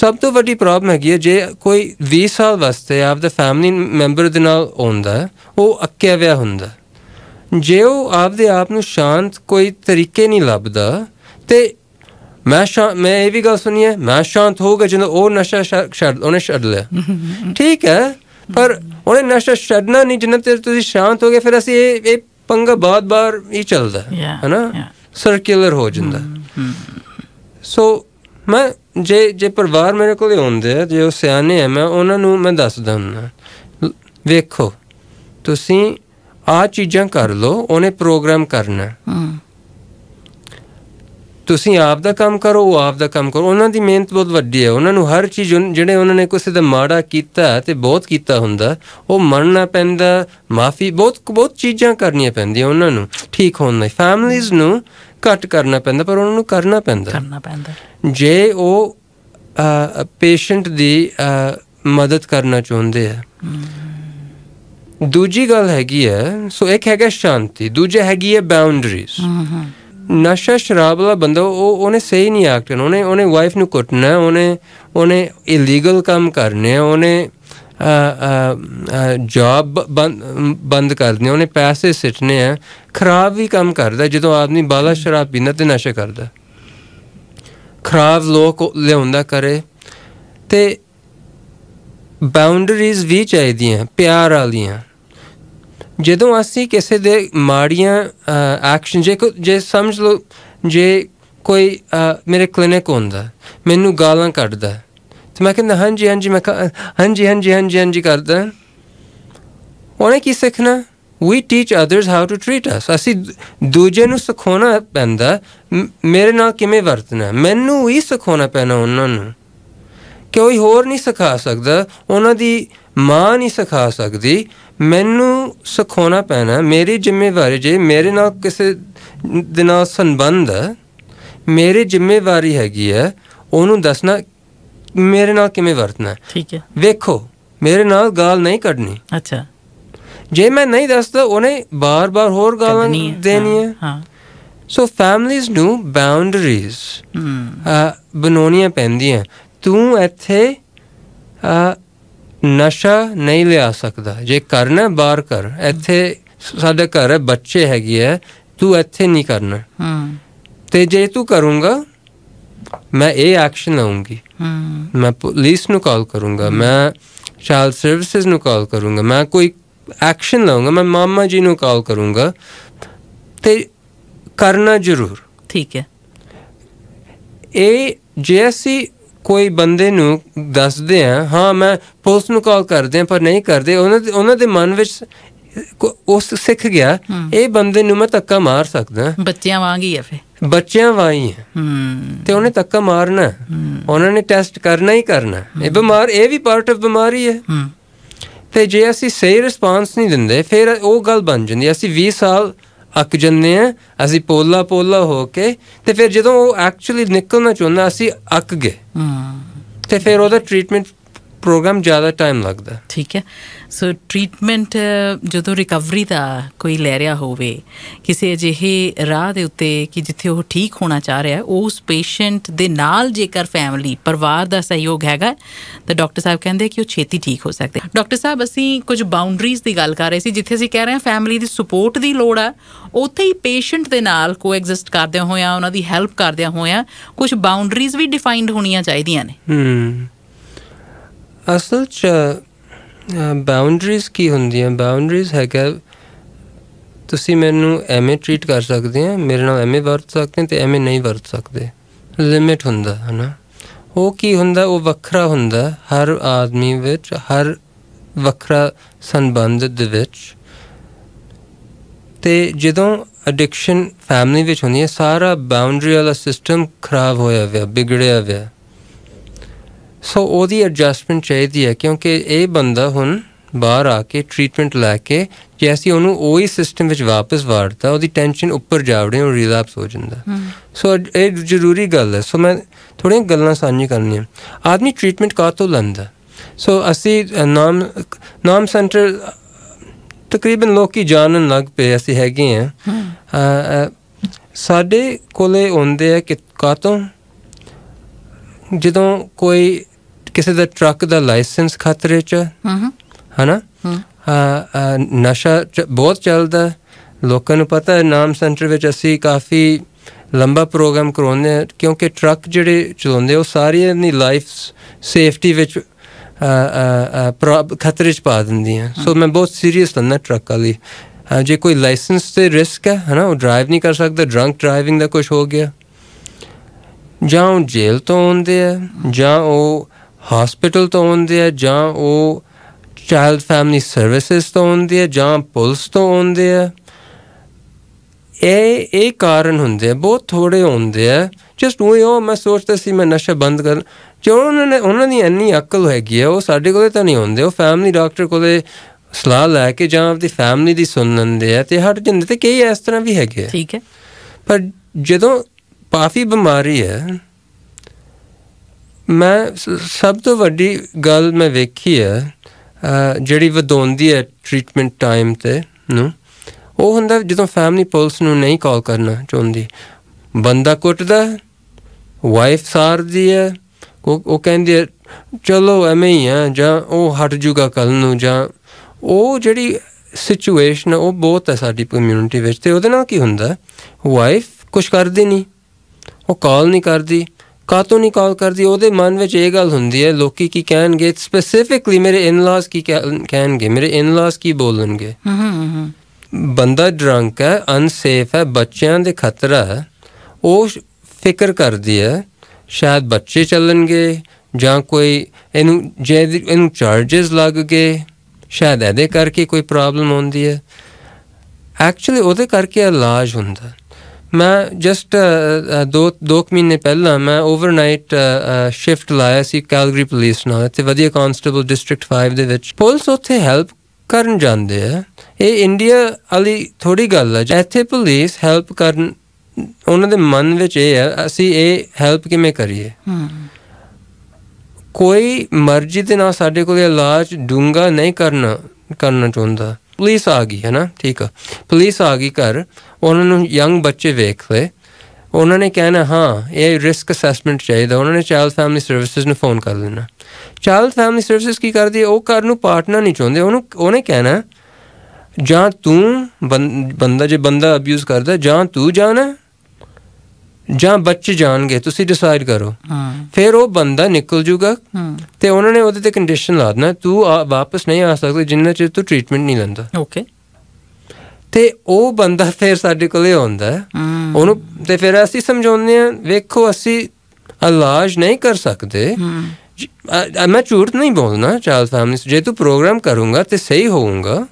ਸਭ ਤੋਂ ਵੱਡੀ ਪ੍ਰੋਬਲਮ ਹੈਗੀ ਕਿ ਜੇ ਕੋਈ 20 ਸਾਲ ਵਾਸਤੇ ਦਾ ਫੈਮਿਲੀ ਮੈਂਬਰ ਦੇ ਨਾਲ ਹੁੰਦਾ ਉਹ ਅੱਕਿਆ ਹੋਇਆ ਹੁੰਦਾ ਜੇ ਉਹ ਆਪ ਦੇ ਆਪ ਨੂੰ ਸ਼ਾਂਤ ਕੋਈ ਤਰੀਕੇ ਨਹੀਂ ਲੱਭਦਾ ਤੇ ਮੈਂ ਮੈਂ ਇਹ ਵੀ ਗੱਲ ਸੁਣੀ ਹੈ ਮੈਂ ਸ਼ਾਂਤ ਗਿਆ ਜਦੋਂ ਉਹ ਨਸ਼ਾ ਛੱਡ ਉਹਨੇ ਛੱਡ ਲਿਆ ਠੀਕ ਹੈ ਪਰ ਉਹਨੇ ਨਸ਼ਾ ਛੱਡਣਾ ਨਹੀਂ ਜਿੰਨਾ ਤੇ ਤੁਸੀਂ ਸ਼ਾਂਤ ਹੋਗੇ ਫਿਰ ਅਸੀਂ ਇਹ ਇਹ ਪੰਗਾ ਬਾਦ ਬਾਰ ਹੀ ਚੱਲਦਾ ਹੈ ਹੈਨਾ ਸਰਕੂਲਰ ਹੋ ਜਾਂਦਾ ਸੋ ਮੈਂ ਜੇ ਜੇ ਪਰਿਵਾਰ ਮੇਰੇ ਕੋਲ ਹੁੰਦੇ ਆ ਜੇ ਉਹ ਸਿਆਣੇ ਆ ਮੈਂ ਉਹਨਾਂ ਨੂੰ ਮੈਂ ਦੱਸਦਾ ਹੁੰਦਾ ਵੇਖੋ ਤੁਸੀਂ ਆ ਚੀਜ਼ਾਂ ਕਰ ਲਓ ਉਹਨੇ ਪ੍ਰੋਗਰਾਮ ਕਰਨਾ ਤੁਸੀਂ ਆਪ ਦਾ ਕੰਮ ਕਰੋ ਉਹ ਆਪ ਦਾ ਕੰਮ ਕਰੋ ਉਹਨਾਂ ਦੀ ਮਿਹਨਤ ਬਹੁਤ ਵੱਡੀ ਹੈ ਉਹਨਾਂ ਨੂੰ ਹਰ ਚੀਜ਼ ਜਿਹੜੇ ਉਹਨਾਂ ਨੇ ਕਿਸੇ ਦਾ ਮਾੜਾ ਕੀਤਾ ਤੇ ਬਹੁਤ ਕੀਤਾ ਹੁੰਦਾ ਉਹ ਮੰਨਣਾ ਪੈਂਦਾ ਮਾਫੀ ਬਹੁਤ ਬਹੁਤ ਚੀਜ਼ਾਂ ਕਰਨੀਆਂ ਪੈਂਦੀਆਂ ਉਹਨਾਂ ਨੂੰ ਠੀਕ ਹੋਣ ਲਈ ਫੈਮਲੀਆਂ ਨੂੰ ਕੱਟ ਕਰਨਾ ਪੈਂਦਾ ਪਰ ਉਹਨਾਂ ਨੂੰ ਕਰਨਾ ਪੈਂਦਾ ਕਰਨਾ ਪੈਂਦਾ ਜੇ ਉਹ ਪੇਸ਼ੈਂਟ ਦੀ ਮਦਦ ਕਰਨਾ ਚਾਹੁੰਦੇ ਆ ਦੂਜੀ ਗੱਲ ਹੈਗੀ ਹੈ ਸੋ ਇੱਕ ਹੈਗਾ ਸ਼ਾਂਤੀ ਦੂਜਾ ਹੈਗੀ ਹੈ ਬਾਉਂਡਰੀਜ਼ ਨਸ਼ਾ ਸ਼ਰਾਬ ਵਾਲਾ ਬੰਦਾ ਉਹ ਉਹਨੇ ਸਹੀ ਨਹੀਂ ਐਕਟ ਕਰਨਾ ਉਹਨੇ ਉਹਨੇ ਵਾਈਫ ਨੂੰ ਕੁੱਟਣਾ ਉਹਨੇ ਉਹਨੇ ਇਲੀਗਲ ਕੰਮ ਕਰਨੇ ਉਹਨੇ ਜੌਬ ਬੰਦ ਕਰਨੇ ਉਹਨੇ ਪੈਸੇ ਸਿੱਟਨੇ ਆ ਖਰਾਬ ਵੀ ਕੰਮ ਕਰਦਾ ਜਦੋਂ ਆਦਮੀ ਬਾਲਾ ਸ਼ਰਾਬ ਪੀਂਦਾ ਤੇ ਨਸ਼ਾ ਕਰਦਾ ਖਰਾਬ ਲੋਕ ਲਿਆਉਂਦਾ ਕਰੇ ਤੇ ਬਾਉਂਡਰੀਜ਼ ਵੀ ਚਾਹੀਦੀਆਂ ਪਿਆਰ ਵਾਲੀਆਂ ਜਦੋਂ ਅਸੀਂ ਕਿਸੇ ਦੇ ਮਾੜੀਆਂ ਐਕਸ਼ਨ ਜੇ ਜੇ ਸਮਝ ਲਓ ਜੇ ਕੋਈ ਮੇਰੇ ਕਲੀਨਿਕ ਹੁੰਦਾ ਮੈਨੂੰ ਗਾਲਾਂ ਕੱਢਦਾ ਤੇ ਮੈਂ ਕਹਿੰਦਾ ਹਾਂਜੀ ਹਾਂਜੀ ਮੈਂ ਹਾਂਜੀ ਹਾਂਜੀ ਹਾਂਜੀ ਹਾਂਜੀ ਕਰਦਾ ਉਹਨੇ ਕੀ ਸਿੱਖਣਾ we teach others how to treat us ਅਸੀਂ ਦੂਜੇ ਨੂੰ ਸਿਖਾਉਣਾ ਪੈਂਦਾ ਮੇਰੇ ਨਾਲ ਕਿਵੇਂ ਵਰਤਣਾ ਮੈਨੂੰ ਹੀ ਸਿਖਾਉਣਾ ਪੈਣਾ ਉਹਨਾਂ ਨੂੰ ਕੋਈ ਹੋਰ ਨਹੀਂ ਸਿਖਾ ਸਕਦਾ ਉਹਨਾਂ ਦੀ ਮਾਂ ਨਹੀਂ ਸਿਖਾ ਸਕਦੀ ਮੈਨੂੰ ਸਿਖਾਉਣਾ ਪੈਣਾ ਮੇਰੀ ਜ਼ਿੰਮੇਵਾਰੀ ਜੇ ਮੇਰੇ ਨਾਲ ਕਿਸੇ ਦੇ ਨਾਲ ਸੰਬੰਧ ਮੇਰੀ ਜ਼ਿੰਮੇਵਾਰੀ ਹੈਗੀ ਹੈ ਉਹਨੂੰ ਦੱਸਣਾ ਮੇਰੇ ਨਾਲ ਕਿਵੇਂ ਵਰਤਣਾ ਠੀਕ ਹੈ ਵੇਖੋ ਮੇਰੇ ਨਾਲ ਗਾਲ ਨਹੀਂ ਕੱਢਣੀ ਅੱਛਾ ਜੇ ਮੈਂ ਨਹੀਂ ਦੱਸਦਾ ਉਹਨੇ ਬਾਰ-ਬਾਰ ਹੋਰ ਗਾਲਾਂ ਦੇਣੀ ਹੈ ਹਾਂ ਸੋ ਫੈਮਲੀਜ਼ ਨੂੰ ਬਾਉਂਡਰੀਜ਼ ਬਣਾਉਣੀਆਂ ਪੈਂਦੀਆਂ ਤੂੰ ਇੱਥੇ ਨਸ਼ਾ ਨਹੀਂ ਲਿਆ ਸਕਦਾ ਜੇ ਕਰਨਾ ਬਾਹਰ ਕਰ ਇੱਥੇ ਸਾਡੇ ਘਰ ਬੱਚੇ ਹੈਗੇ ਐ ਤੂੰ ਇੱਥੇ ਨਹੀਂ ਕਰਨਾ ਹੂੰ ਤੇ ਜੇ ਤੂੰ ਕਰੂੰਗਾ ਮੈਂ ਇਹ ਐਕਸ਼ਨ ਲਵਾਂਗੀ ਹੂੰ ਮੈਂ ਪੁਲਿਸ ਨੂੰ ਕਾਲ ਕਰੂੰਗਾ ਮੈਂ ਚਾਈਲਡ ਸਰਵਿਸਿਜ਼ ਨੂੰ ਕਾਲ ਕਰੂੰਗਾ ਮੈਂ ਕੋਈ ਐਕਸ਼ਨ ਲਵਾਂਗਾ ਮੈਂ ਮਾਮਾ ਜੀ ਨੂੰ ਕਾਲ ਕਰੂੰਗਾ ਤੇ ਕਰਨਾ ਜ਼ਰੂਰ ਠੀਕ ਹੈ ਇਹ ਜੇ ਅਸੀਂ ਕੋਈ ਬੰਦੇ ਨੂੰ ਦੱਸਦੇ ਆ ਹਾਂ ਮੈਂ ਪੁਲਿਸ ਨੂੰ ਕਾਲ ਕਰਦੇ ਆ ਪਰ ਨਹੀਂ ਕਰਦੇ ਉਹਨਾਂ ਦੇ ਉਹਨਾਂ ਦੇ ਮਨ ਵਿੱਚ ਉਸ ਸਿੱਖ ਗਿਆ ਇਹ ਬੰਦੇ ਨੂੰ ਮੈਂ ਤੱਕਾ ਮਾਰ ਸਕਦਾ ਬੱਚਿਆਂ ਵਾਂਗ ਹੀ ਆ ਫੇ ਬੱਚਿਆਂ ਵਾਂਗ ਹੀ ਤੇ ਉਹਨੇ ਤੱਕਾ ਮਾਰਨਾ ਉਹਨਾਂ ਨੇ ਟੈਸਟ ਕਰਨਾ ਹੀ ਕਰਨਾ ਇਹ ਬਿਮਾਰ ਇਹ ਵੀ ਪਾਰਟ ਆਫ ਬਿਮਾਰੀ ਹੈ ਤੇ ਜੇ ਅਸੀਂ ਸਹੀ ਰਿਸਪਾਂਸ ਨਹੀਂ ਦਿੰਦੇ ਫਿਰ ਉਹ ਗੱਲ ਬਣ ਜਾਂਦੀ ਅਸੀਂ 20 ਸਾਲ ਅੱਕ ਜੰਨੇ ਆ ਅਸੀਂ ਪੋਲਾ ਪੋਲਾ ਹੋ ਕੇ ਤੇ ਫਿਰ ਜਦੋਂ ਉਹ ਐਕਚੁਅਲੀ ਨਿਕਲਣਾ ਚਾਹੁੰਦਾ ਅਸੀਂ ਅੱਕ ਗਏ ਤੇ ਫਿਰ ਉਹਦਾ ਟ੍ਰੀਟਮੈਂਟ ਪ੍ਰੋਗਰਾਮ ਜ਼ਿਆਦਾ ਟਾਈਮ ਲੱਗਦਾ ਠੀਕ ਹੈ ਸੋ ਟ੍ਰੀਟਮੈਂਟ ਜਦੋਂ ਰਿਕਵਰੀ ਦਾ ਕੋਈ ਲੈ ਰਿਹਾ ਹੋਵੇ ਕਿਸੇ ਅਜਿਹੇ ਰਾਹ ਦੇ ਉੱਤੇ ਕਿ ਜਿੱਥੇ ਉਹ ਠੀਕ ਹੋਣਾ ਚਾਹ ਰਿਹਾ ਉਸ ਪੇਸ਼ੈਂਟ ਦੇ ਨਾਲ ਜੇਕਰ ਫੈਮਿਲੀ ਪਰਿਵਾਰ ਦਾ ਸਹਿਯੋਗ ਹੈਗਾ ਤਾਂ ਡਾਕਟਰ ਸਾਹਿਬ ਕਹਿੰਦੇ ਕਿ ਉਹ ਛੇਤੀ ਠੀਕ ਹੋ ਸਕਦੇ ਡਾਕਟਰ ਸਾਹਿਬ ਅਸੀਂ ਕੁਝ ਬਾਉਂਡਰੀਜ਼ ਦੀ ਗੱਲ ਕਰ ਰਹੇ ਸੀ ਜਿੱਥੇ ਅਸੀਂ ਕਹਿ ਰਹੇ ਹਾਂ ਫੈਮਿਲੀ ਦੀ ਸਪੋਰਟ ਦੀ ਲੋੜ ਆ ਉੱਥੇ ਹੀ ਪੇਸ਼ੈਂਟ ਦੇ ਨਾਲ ਕੋਐਗਜ਼ਿਸਟ ਕਰਦਿਆਂ ਹੋਇਆਂ ਉਹਨਾਂ ਦੀ ਹੈਲਪ ਕਰਦਿਆਂ ਹੋਇਆਂ ਕੁਝ ਬਾਉਂਡਰੀਜ਼ ਵੀ ਡਿਫਾਈਨਡ ਹੋਣੀਆਂ ਚਾਹੀਦੀਆਂ ਨੇ ਹੂੰ ਅਸਲ 'ਚ ਬਾਉਂਡਰੀਜ਼ ਕੀ ਹੁੰਦੀਆਂ ਬਾਉਂਡਰੀਜ਼ ਹੈਗਾ ਤੁਸੀਂ ਮੈਨੂੰ ਐਵੇਂ ਟ੍ਰੀਟ ਕਰ ਸਕਦੇ ਆ ਮੇਰੇ ਨਾਲ ਐਵੇਂ ਵਰਤ ਸਕਦੇ ਤੇ ਐਵੇਂ ਨਹੀਂ ਵਰਤ ਸਕਦੇ ਲਿਮਿਟ ਹੁੰਦਾ ਹੈ ਨਾ ਉਹ ਕੀ ਹੁੰਦਾ ਉਹ ਵੱਖਰਾ ਹੁੰਦਾ ਹਰ ਆਦਮੀ ਵਿੱਚ ਹਰ ਵੱਖਰਾ ਸੰਬੰਧ ਦੇ ਵਿੱਚ ਤੇ ਜਦੋਂ ਐਡਿਕਸ਼ਨ ਫੈਮਿਲੀ ਵਿੱਚ ਹੁੰਦੀ ਹੈ ਸਾਰਾ ਬਾਉਂਡਰੀ ਵਾਲਾ ਸਿਸਟਮ ਖਰਾਬ ਹੋਇਆ ਹੋਇਆ ਵਿਗੜਿਆ ਹੋਇਆ ਸੋ ਉਹਦੀ ਐਡਜਸਟਮੈਂਟ ਚਾਹੀਦੀ ਹੈ ਕਿਉਂਕਿ ਇਹ ਬੰਦਾ ਹੁਣ ਬਾਹਰ ਆ ਕੇ ਟ੍ਰੀਟਮੈਂਟ ਲੈ ਕੇ ਜੈਸੀ ਉਹਨੂੰ ਉਹੀ ਸਿਸਟਮ ਵਿੱਚ ਵਾਪਸ ਵਾਰਦਾ ਉਹਦੀ ਟੈਨਸ਼ਨ ਉੱਪਰ ਜਾਵੜੇ ਉਹ ਰਿਲੈਪਸ ਹੋ ਜਾਂਦਾ ਸੋ ਇਹ ਜ਼ਰੂਰੀ ਗੱਲ ਹੈ ਸੋ ਮੈਂ ਥੋੜੀਆਂ ਗੱਲਾਂ ਸਾਂਝੀ ਕਰਨੀਆਂ ਆਦਮੀ ਟ੍ਰੀਟਮੈਂਟ ਕਾ ਤੋਂ ਲੰਦਾ ਸੋ ਅਸੀਂ ਨਾਮ ਨਾਮ ਸੈਂਟਰ ਤਕਰੀਬਨ ਲੋਕੀ ਜਾਣਨ ਲੱਗ ਪਏ ਅਸੀਂ ਹੈਗੇ ਆ ਸਾਡੇ ਕੋਲੇ ਹੁੰਦੇ ਆ ਕਿ ਕਾਤੋਂ ਜਦੋਂ ਕੋਈ ਕਿਸੇ ਦਾ ਟਰੱਕ ਦਾ ਲਾਇਸੈਂਸ ਖਤਰੇ 'ਚ ਹਾਂ ਹਨਾ ਨਸ਼ਾ ਬਹੁਤ ਚੱਲਦਾ ਲੋਕਾਂ ਨੂੰ ਪਤਾ ਹੈ ਨਾਮ ਸੈਂਟਰ ਵਿੱਚ ਅਸੀਂ ਕਾਫੀ ਲੰਬਾ ਪ੍ਰੋਗਰਾਮ ਕਰਾਉਂਦੇ ਹਾਂ ਕਿਉਂਕਿ ਟਰੱਕ ਜਿਹੜੇ ਚਲਾਉਂਦੇ ਉਹ ਸਾਰੀਆਂ ਦੀ ਲਾਈਫ ਸੇਫਟੀ ਵਿੱਚ ਖਤਰੇ 'ਚ ਪਾ ਦਿੰਦੀਆਂ ਸੋ ਮੈਂ ਬਹੁਤ ਸੀਰੀਅਸ ਹਾਂ ਨਾ ਟਰੱਕ ਵਾਲੀ ਜੇ ਕੋਈ ਲਾਇਸੈਂਸ ਤੇ ਰਿਸਕ ਹੈ ਹਨਾ ਉਹ ਡਰਾਈਵ ਨਹੀਂ ਕਰ ਸਕਦਾ ਡਰੰਕ ਡਰਾਈਵਿੰਗ ਦਾ ਕੁਝ ਹੋ ਗਿਆ ਜਾਂ ਉਹ ਜੇਲ੍ਹ ਤੋਂ ਆਉਂਦੇ ਆ ਜਾਂ ਉਹ ਹਸਪੀਟਲ ਤੋਂ ਆਉਂਦੇ ਆ ਜਾਂ ਉਹ ਚਾਈਲਡ ਫੈਮਿਲੀ ਸਰਵਿਸਸ ਤੋਂ ਆਉਂਦੇ ਆ ਜਾਂ ਪੁਲਿਸ ਤੋਂ ਆਉਂਦੇ ਆ ਇਹ ਇਹ ਕਾਰਨ ਹੁੰਦੇ ਆ ਬਹੁਤ ਥੋੜੇ ਹੁੰਦੇ ਆ ਜਸਟ ਉਹ ਯੋ ਮੈਂ ਸੋਚਦਾ ਸੀ ਮੈਂ ਨਸ਼ਾ ਬੰਦ ਕਰ ਜੋ ਉਹਨਾਂ ਨੇ ਉਹਨਾਂ ਦੀ ਇੰਨੀ ਅਕਲ ਹੈਗੀ ਆ ਉਹ ਸਾਡੇ ਕੋਲੇ ਤਾਂ ਨਹੀਂ ਹੁੰਦੇ ਉਹ ਫੈਮਿਲੀ ਡਾਕਟਰ ਕੋਲੇ ਸਲਾਹ ਲੈ ਕੇ ਜਾਂ ਆਪਣੀ ਫੈਮਿਲੀ ਦੀ ਸੁਣ ਲੈਂਦੇ ਆ ਤੇ ਹਰ ਜਿੰਦੇ ਤੇ ਕਈ ਇਸ ਤਰ੍ਹਾਂ ਵੀ ਹੈਗੇ ਠੀਕ ਹੈ ਪਰ ਜਦੋਂ ਪਾਫੀ ਬਿਮਾਰੀ ਹੈ ਮੈਂ ਸਭ ਤੋਂ ਵੱਡੀ ਗੱਲ ਮੈਂ ਵੇਖੀ ਹੈ ਜਿਹੜੀ ਵਧਾਉਂਦੀ ਹੈ ਟ੍ਰੀਟਮੈਂਟ ਟਾਈਮ ਤੇ ਨੂੰ ਉਹ ਹੁੰਦਾ ਜਦੋਂ ਫੈਮਿਲੀ ਪੁਲਿਸ ਨੂੰ ਨਹੀਂ ਕਾਲ ਕਰਨਾ ਚਾਹੁੰਦੀ ਬੰਦਾ ਕੁੱਟਦਾ ਵਾਈਫ ਸਾਰਦੀ ਹੈ ਉਹ ਕਹਿੰਦੀ ਹੈ ਚਲੋ ਐਵੇਂ ਹੀ ਆ ਜਾਂ ਉਹ ਹਟ ਜੂਗਾ ਕੱਲ ਨੂੰ ਜਾਂ ਉਹ ਜਿਹੜੀ ਸਿਚੁਏਸ਼ਨ ਉਹ ਬਹੁਤ ਹੈ ਸਾਡੀ ਕਮਿਊਨਿਟੀ ਵਿੱਚ ਤੇ ਉਹਦੇ ਨਾਲ ਕੀ ਹੁੰਦਾ ਵਾਈਫ ਕੁਝ ਕਰਦੀ ਨਹੀਂ ਉਹ ਕਾਲ ਨਹੀਂ ਕਰਦੀ ਕਾਤੋਂ ਨਹੀਂ ਕਾਲ ਕਰਦੀ ਉਹਦੇ ਮਨ ਵਿੱਚ ਇਹ ਗੱਲ ਹੁੰਦੀ ਹੈ ਲੋਕੀ ਕੀ ਕਹਿਣਗੇ ਸਪੈਸੀਫਿਕਲੀ ਮੇਰੇ ਇਨ-ਲਾਜ਼ ਕੀ ਕਹਿਣਗੇ ਮੇਰੇ ਇਨ-ਲਾਜ਼ ਕੀ ਬੋਲਣਗੇ ਬੰਦਾ ਡਰੰਕ ਹੈ ਅਨਸੇਫ ਹੈ ਬੱਚਿਆਂ ਦੇ ਖਤਰਾ ਹੈ ਉਹ ਫਿਕਰ ਕਰਦੀ ਹੈ ਸ਼ਾਇਦ ਬੱਚੇ ਚੱਲਣਗੇ ਜਾਂ ਕੋਈ ਇਹਨੂੰ ਜੇ ਇਹਨੂੰ ਚਾਰजेस ਲੱਗ ਗਏ ਸ਼ਾਇਦ ਇਹਦੇ ਕਰਕੇ ਕੋਈ ਪ੍ਰੋਬਲਮ ਹੁੰਦੀ ਹੈ ਐਕਚੁਅਲੀ ਉਹਦੇ ਕਰਕੇ ਇਲਾਜ ਹੁੰਦਾ ਮੈਂ ਜਸਟ uh, uh, ਦੋ ਦੋ ਮਹੀਨੇ ਪਹਿਲਾਂ ਮੈਂ ਓਵਰਨਾਈਟ ਸ਼ਿਫਟ uh, ਲਾਇਆ ਸੀ ਕੈਲਗਰੀ ਪੁਲਿਸ ਨਾਲ ਤੇ ਵਧੀਆ ਕਨਸਟੇਬਲ ਡਿਸਟ੍ਰਿਕਟ 5 ਦੇ ਵਿੱਚ ਪੁਲਿਸ ਉੱਥੇ ਹੈਲਪ ਕਰਨ ਜਾਂਦੇ ਆ ਇਹ ਇੰਡੀਆ ਵਾਲੀ ਥੋੜੀ ਗੱਲ ਹੈ ਇੱਥੇ ਪੁਲਿਸ ਹੈਲਪ ਕਰਨ ਉਹਨਾਂ ਦੇ ਮਨ ਵਿੱਚ ਇਹ ਹੈ ਅਸੀਂ ਇਹ ਹੈਲਪ ਕਿਵੇਂ ਕਰੀਏ ਕੋਈ ਮਰਜ਼ੀ ਦੇ ਨਾਲ ਸਾਡੇ ਕੋਲ ਇਲਾਜ ਡੂੰਗਾ ਨਹੀਂ ਕਰਨਾ ਕਰਨਾ ਚਾਹੁੰਦਾ ਪੁਲਿਸ ਆ ਗਈ ਹੈ ਨਾ ਠੀਕ ਆ ਪੁਲਿਸ ਆ ਗਈ ਘਰ ਉਹਨਾਂ ਨੂੰ ਯੰਗ ਬੱਚੇ ਵੇਖ ਲਏ ਉਹਨਾਂ ਨੇ ਕਹਿਣਾ ਹਾਂ ਇਹ ਰਿਸਕ ਅਸੈਸਮੈਂਟ ਚਾਹੀਦਾ ਉਹਨਾਂ ਨੇ ਚਾਈਲਡ ਫੈਮਿਲੀ ਸਰਵਿਸਿਜ਼ ਨੂੰ ਫੋਨ ਕਰ ਲੈਣਾ ਚਾਈਲਡ ਫੈਮਿਲੀ ਸਰਵਿਸਿਜ਼ ਕੀ ਕਰਦੀ ਉਹ ਘਰ ਨੂੰ ਪਾਰਟਨਰ ਨਹੀਂ ਚਾਹੁੰਦੇ ਉਹਨੂੰ ਉਹਨੇ ਕਹਿਣਾ ਜਾਂ ਤੂੰ ਬੰਦਾ ਜੇ ਬੰਦਾ ਅਬਿਊਜ਼ ਕਰਦਾ ਜਾਂ ਤੂੰ ਜਾਣਾ ਜਾਂ ਬੱਚ ਜਾਣਗੇ ਤੁਸੀਂ ਡਿਸਾਈਡ ਕਰੋ ਫਿਰ ਉਹ ਬੰਦਾ ਨਿਕਲ ਜੂਗਾ ਤੇ ਉਹਨਾਂ ਨੇ ਉਹਦੇ ਤੇ ਕੰਡੀਸ਼ਨ ਲਾ ਦੇਣਾ ਤੂੰ ਵਾਪਸ ਨਹੀਂ ਆ ਸਕਦਾ ਜਿੰਨਾ ਚਿਰ ਤੂੰ ਟ੍ਰੀਟਮੈਂਟ ਨਹੀਂ ਲੈਂਦਾ ਓਕੇ ਤੇ ਉਹ ਬੰਦਾ ਫਿਰ ਸਾਡੇ ਕੋਲੇ ਆਉਂਦਾ ਉਹਨੂੰ ਤੇ ਫਿਰ ਅਸੀਂ ਸਮਝਾਉਂਦੇ ਆ ਵੇਖੋ ਅਸੀਂ ਇਲਾਜ ਨਹੀਂ ਕਰ ਸਕਦੇ ਮੈਂ ਝੂਠ ਨਹੀਂ ਬੋਲਣਾ ਚਾਲ ਫੈਮਿਲੀ ਜੇ ਤੂੰ ਪ੍ਰੋਗਰਾਮ ਕਰੂੰਗਾ ਤੇ ਸਹੀ ਹੋਊਗਾ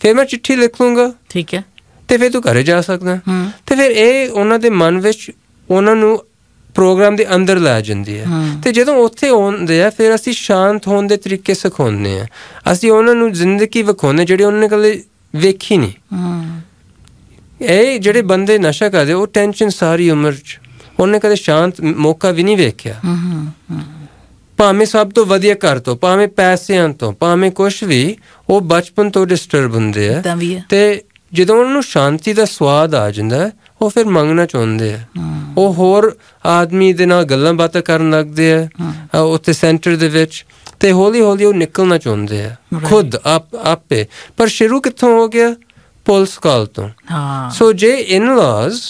ਫਿਰ ਮੈਂ ਚਿੱਠੀ ਲਿਖ ਲੂੰਗਾ ਠੀਕ ਹੈ ਤੇ ਫਿਰ ਤੂੰ ਘਰੇ ਜਾ ਸਕਦਾ ਤੇ ਫਿਰ ਇਹ ਉਹਨਾਂ ਦੇ ਮਨ ਵਿੱਚ ਉਹਨਾਂ ਨੂੰ ਪ੍ਰੋਗਰਾਮ ਦੇ ਅੰਦਰ ਲੈ ਜਾਂਦੀ ਹੈ ਤੇ ਜਦੋਂ ਉੱਥੇ ਹੁੰਦੇ ਆ ਫਿਰ ਅਸੀਂ ਸ਼ਾਂਤ ਹੋਣ ਦੇ ਤਰੀਕੇ ਸਿਖਾਉਂਦੇ ਆ ਅਸੀਂ ਉਹਨਾਂ ਨੂੰ ਜ਼ਿੰਦਗੀ ਵਿਖਾਉਂਦੇ ਜਿਹੜੇ ਉਹਨਾਂ ਨੇ ਕਦੇ ਵੇਖੀ ਨਹੀਂ ਇਹ ਜਿਹੜੇ ਬੰਦੇ ਨਸ਼ਾ ਕਰਦੇ ਉਹ ਟੈਨਸ਼ਨ ਸਾਰੀ ਉਮਰ ਚ ਉਹਨੇ ਕਦੇ ਸ਼ਾਂਤ ਮੌਕਾ ਵੀ ਨਹੀਂ ਵੇਖਿਆ ਭਾਵੇਂ ਸਭ ਤੋਂ ਵਧੀਆ ਘਰ ਤੋਂ ਭਾਵੇਂ ਪੈਸਿਆਂ ਤੋਂ ਭਾਵੇਂ ਕੁਝ ਵੀ ਉਹ ਬਚਪਨ ਤੋਂ ਡਿਸਟਰਬ ਹੁੰਦੇ ਆ ਤੇ ਜਦੋਂ ਉਹਨਾਂ ਨੂੰ ਸ਼ਾਂਤੀ ਦਾ ਸਵਾਦ ਆ ਜਾਂਦਾ ਹੈ ਉਹ ਫਿਰ ਮੰਗਣਾ ਚਾਹੁੰਦੇ ਆ ਉਹ ਹੋਰ ਆਦਮੀ ਦੇ ਨਾਲ ਗੱਲਾਂ ਬਾਤਾਂ ਕਰਨ ਲੱਗਦੇ ਆ ਉੱਥੇ ਸੈਂਟਰ ਦੇ ਵਿੱਚ ਤੇ ਹੌਲੀ ਹੌਲੀ ਉਹ ਨਿਕਲਣਾ ਚਾਹੁੰਦੇ ਆ ਖੁਦ ਆਪ ਆਪੇ ਪਰ ਸ਼ੁਰੂ ਕਿੱਥੋਂ ਹੋ ਗਿਆ ਪੁਲਿਸ ਕਾਲ ਤੋਂ ਹਾਂ ਸੋ ਜੇ ਇਨ-ਲਾਜ਼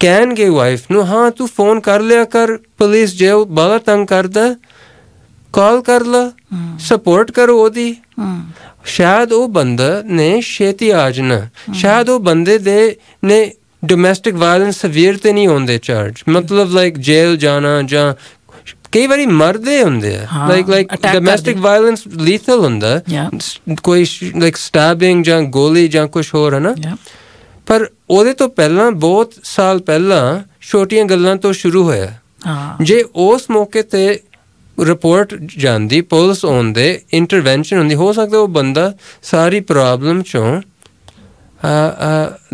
ਕਹਿਣਗੇ ਵਾਈਫ ਨੂੰ ਹਾਂ ਤੂੰ ਫੋਨ ਕਰ ਲਿਆ ਕਰ ਪੁਲਿਸ ਜੇ ਉਹ ਬੜਾ ਤੰਗ ਕਰਦਾ ਕਾਲ ਕਰ ਲਾ ਸਪੋਰਟ ਕਰੋ ਉਹਦੀ ਸ਼ਾਇਦ ਉਹ ਬੰਦਾ ਨੇ ਛੇਤੀ ਆ ਸ਼ਾਇਦ ਉਹ ਬੰਦੇ ਦੇ ਨੇ ਡੋਮੈਸਟਿਕ ਵਾਇਲੈਂਸ ਸਵੀਅਰ ਤੇ ਨਹੀਂ ਹੁੰਦੇ ਚਾਰਜ ਮਤਲਬ ਲਾਈਕ ਜੇਲ ਜਾਣਾ ਜਾਂ ਕਈ ਵਾਰੀ ਮਰਦੇ ਹੁੰਦੇ ਆ like like domestic violence lethal ਹੁੰਦਾ ਕੋਈ ਲਾਈਕ ਸਟੈਬਿੰਗ ਜਾਂ ਗੋਲੀ ਜਾਂ ਕੁਝ ਹੋਰ ਹੈ ਨਾ ਪਰ ਉਹਦੇ ਤੋਂ ਪਹਿਲਾਂ ਬਹੁਤ ਸਾਲ ਪਹਿਲਾਂ ਛੋਟੀਆਂ ਗੱਲਾਂ ਤੋਂ ਸ਼ੁਰੂ ਹੋਇਆ ਜੇ ਉਸ ਮੌਕੇ ਤੇ ਰਿਪੋਰਟ ਜਾਂਦੀ ਪੁਲਿਸ ਆਉਂਦੇ ਇੰਟਰਵੈਂਸ਼ਨ ਹੁੰਦੀ ਹੋ ਸਕਦਾ ਉਹ ਬੰਦਾ ਸਾਰੀ ਪ੍ਰੋਬਲਮ ਚੋਂ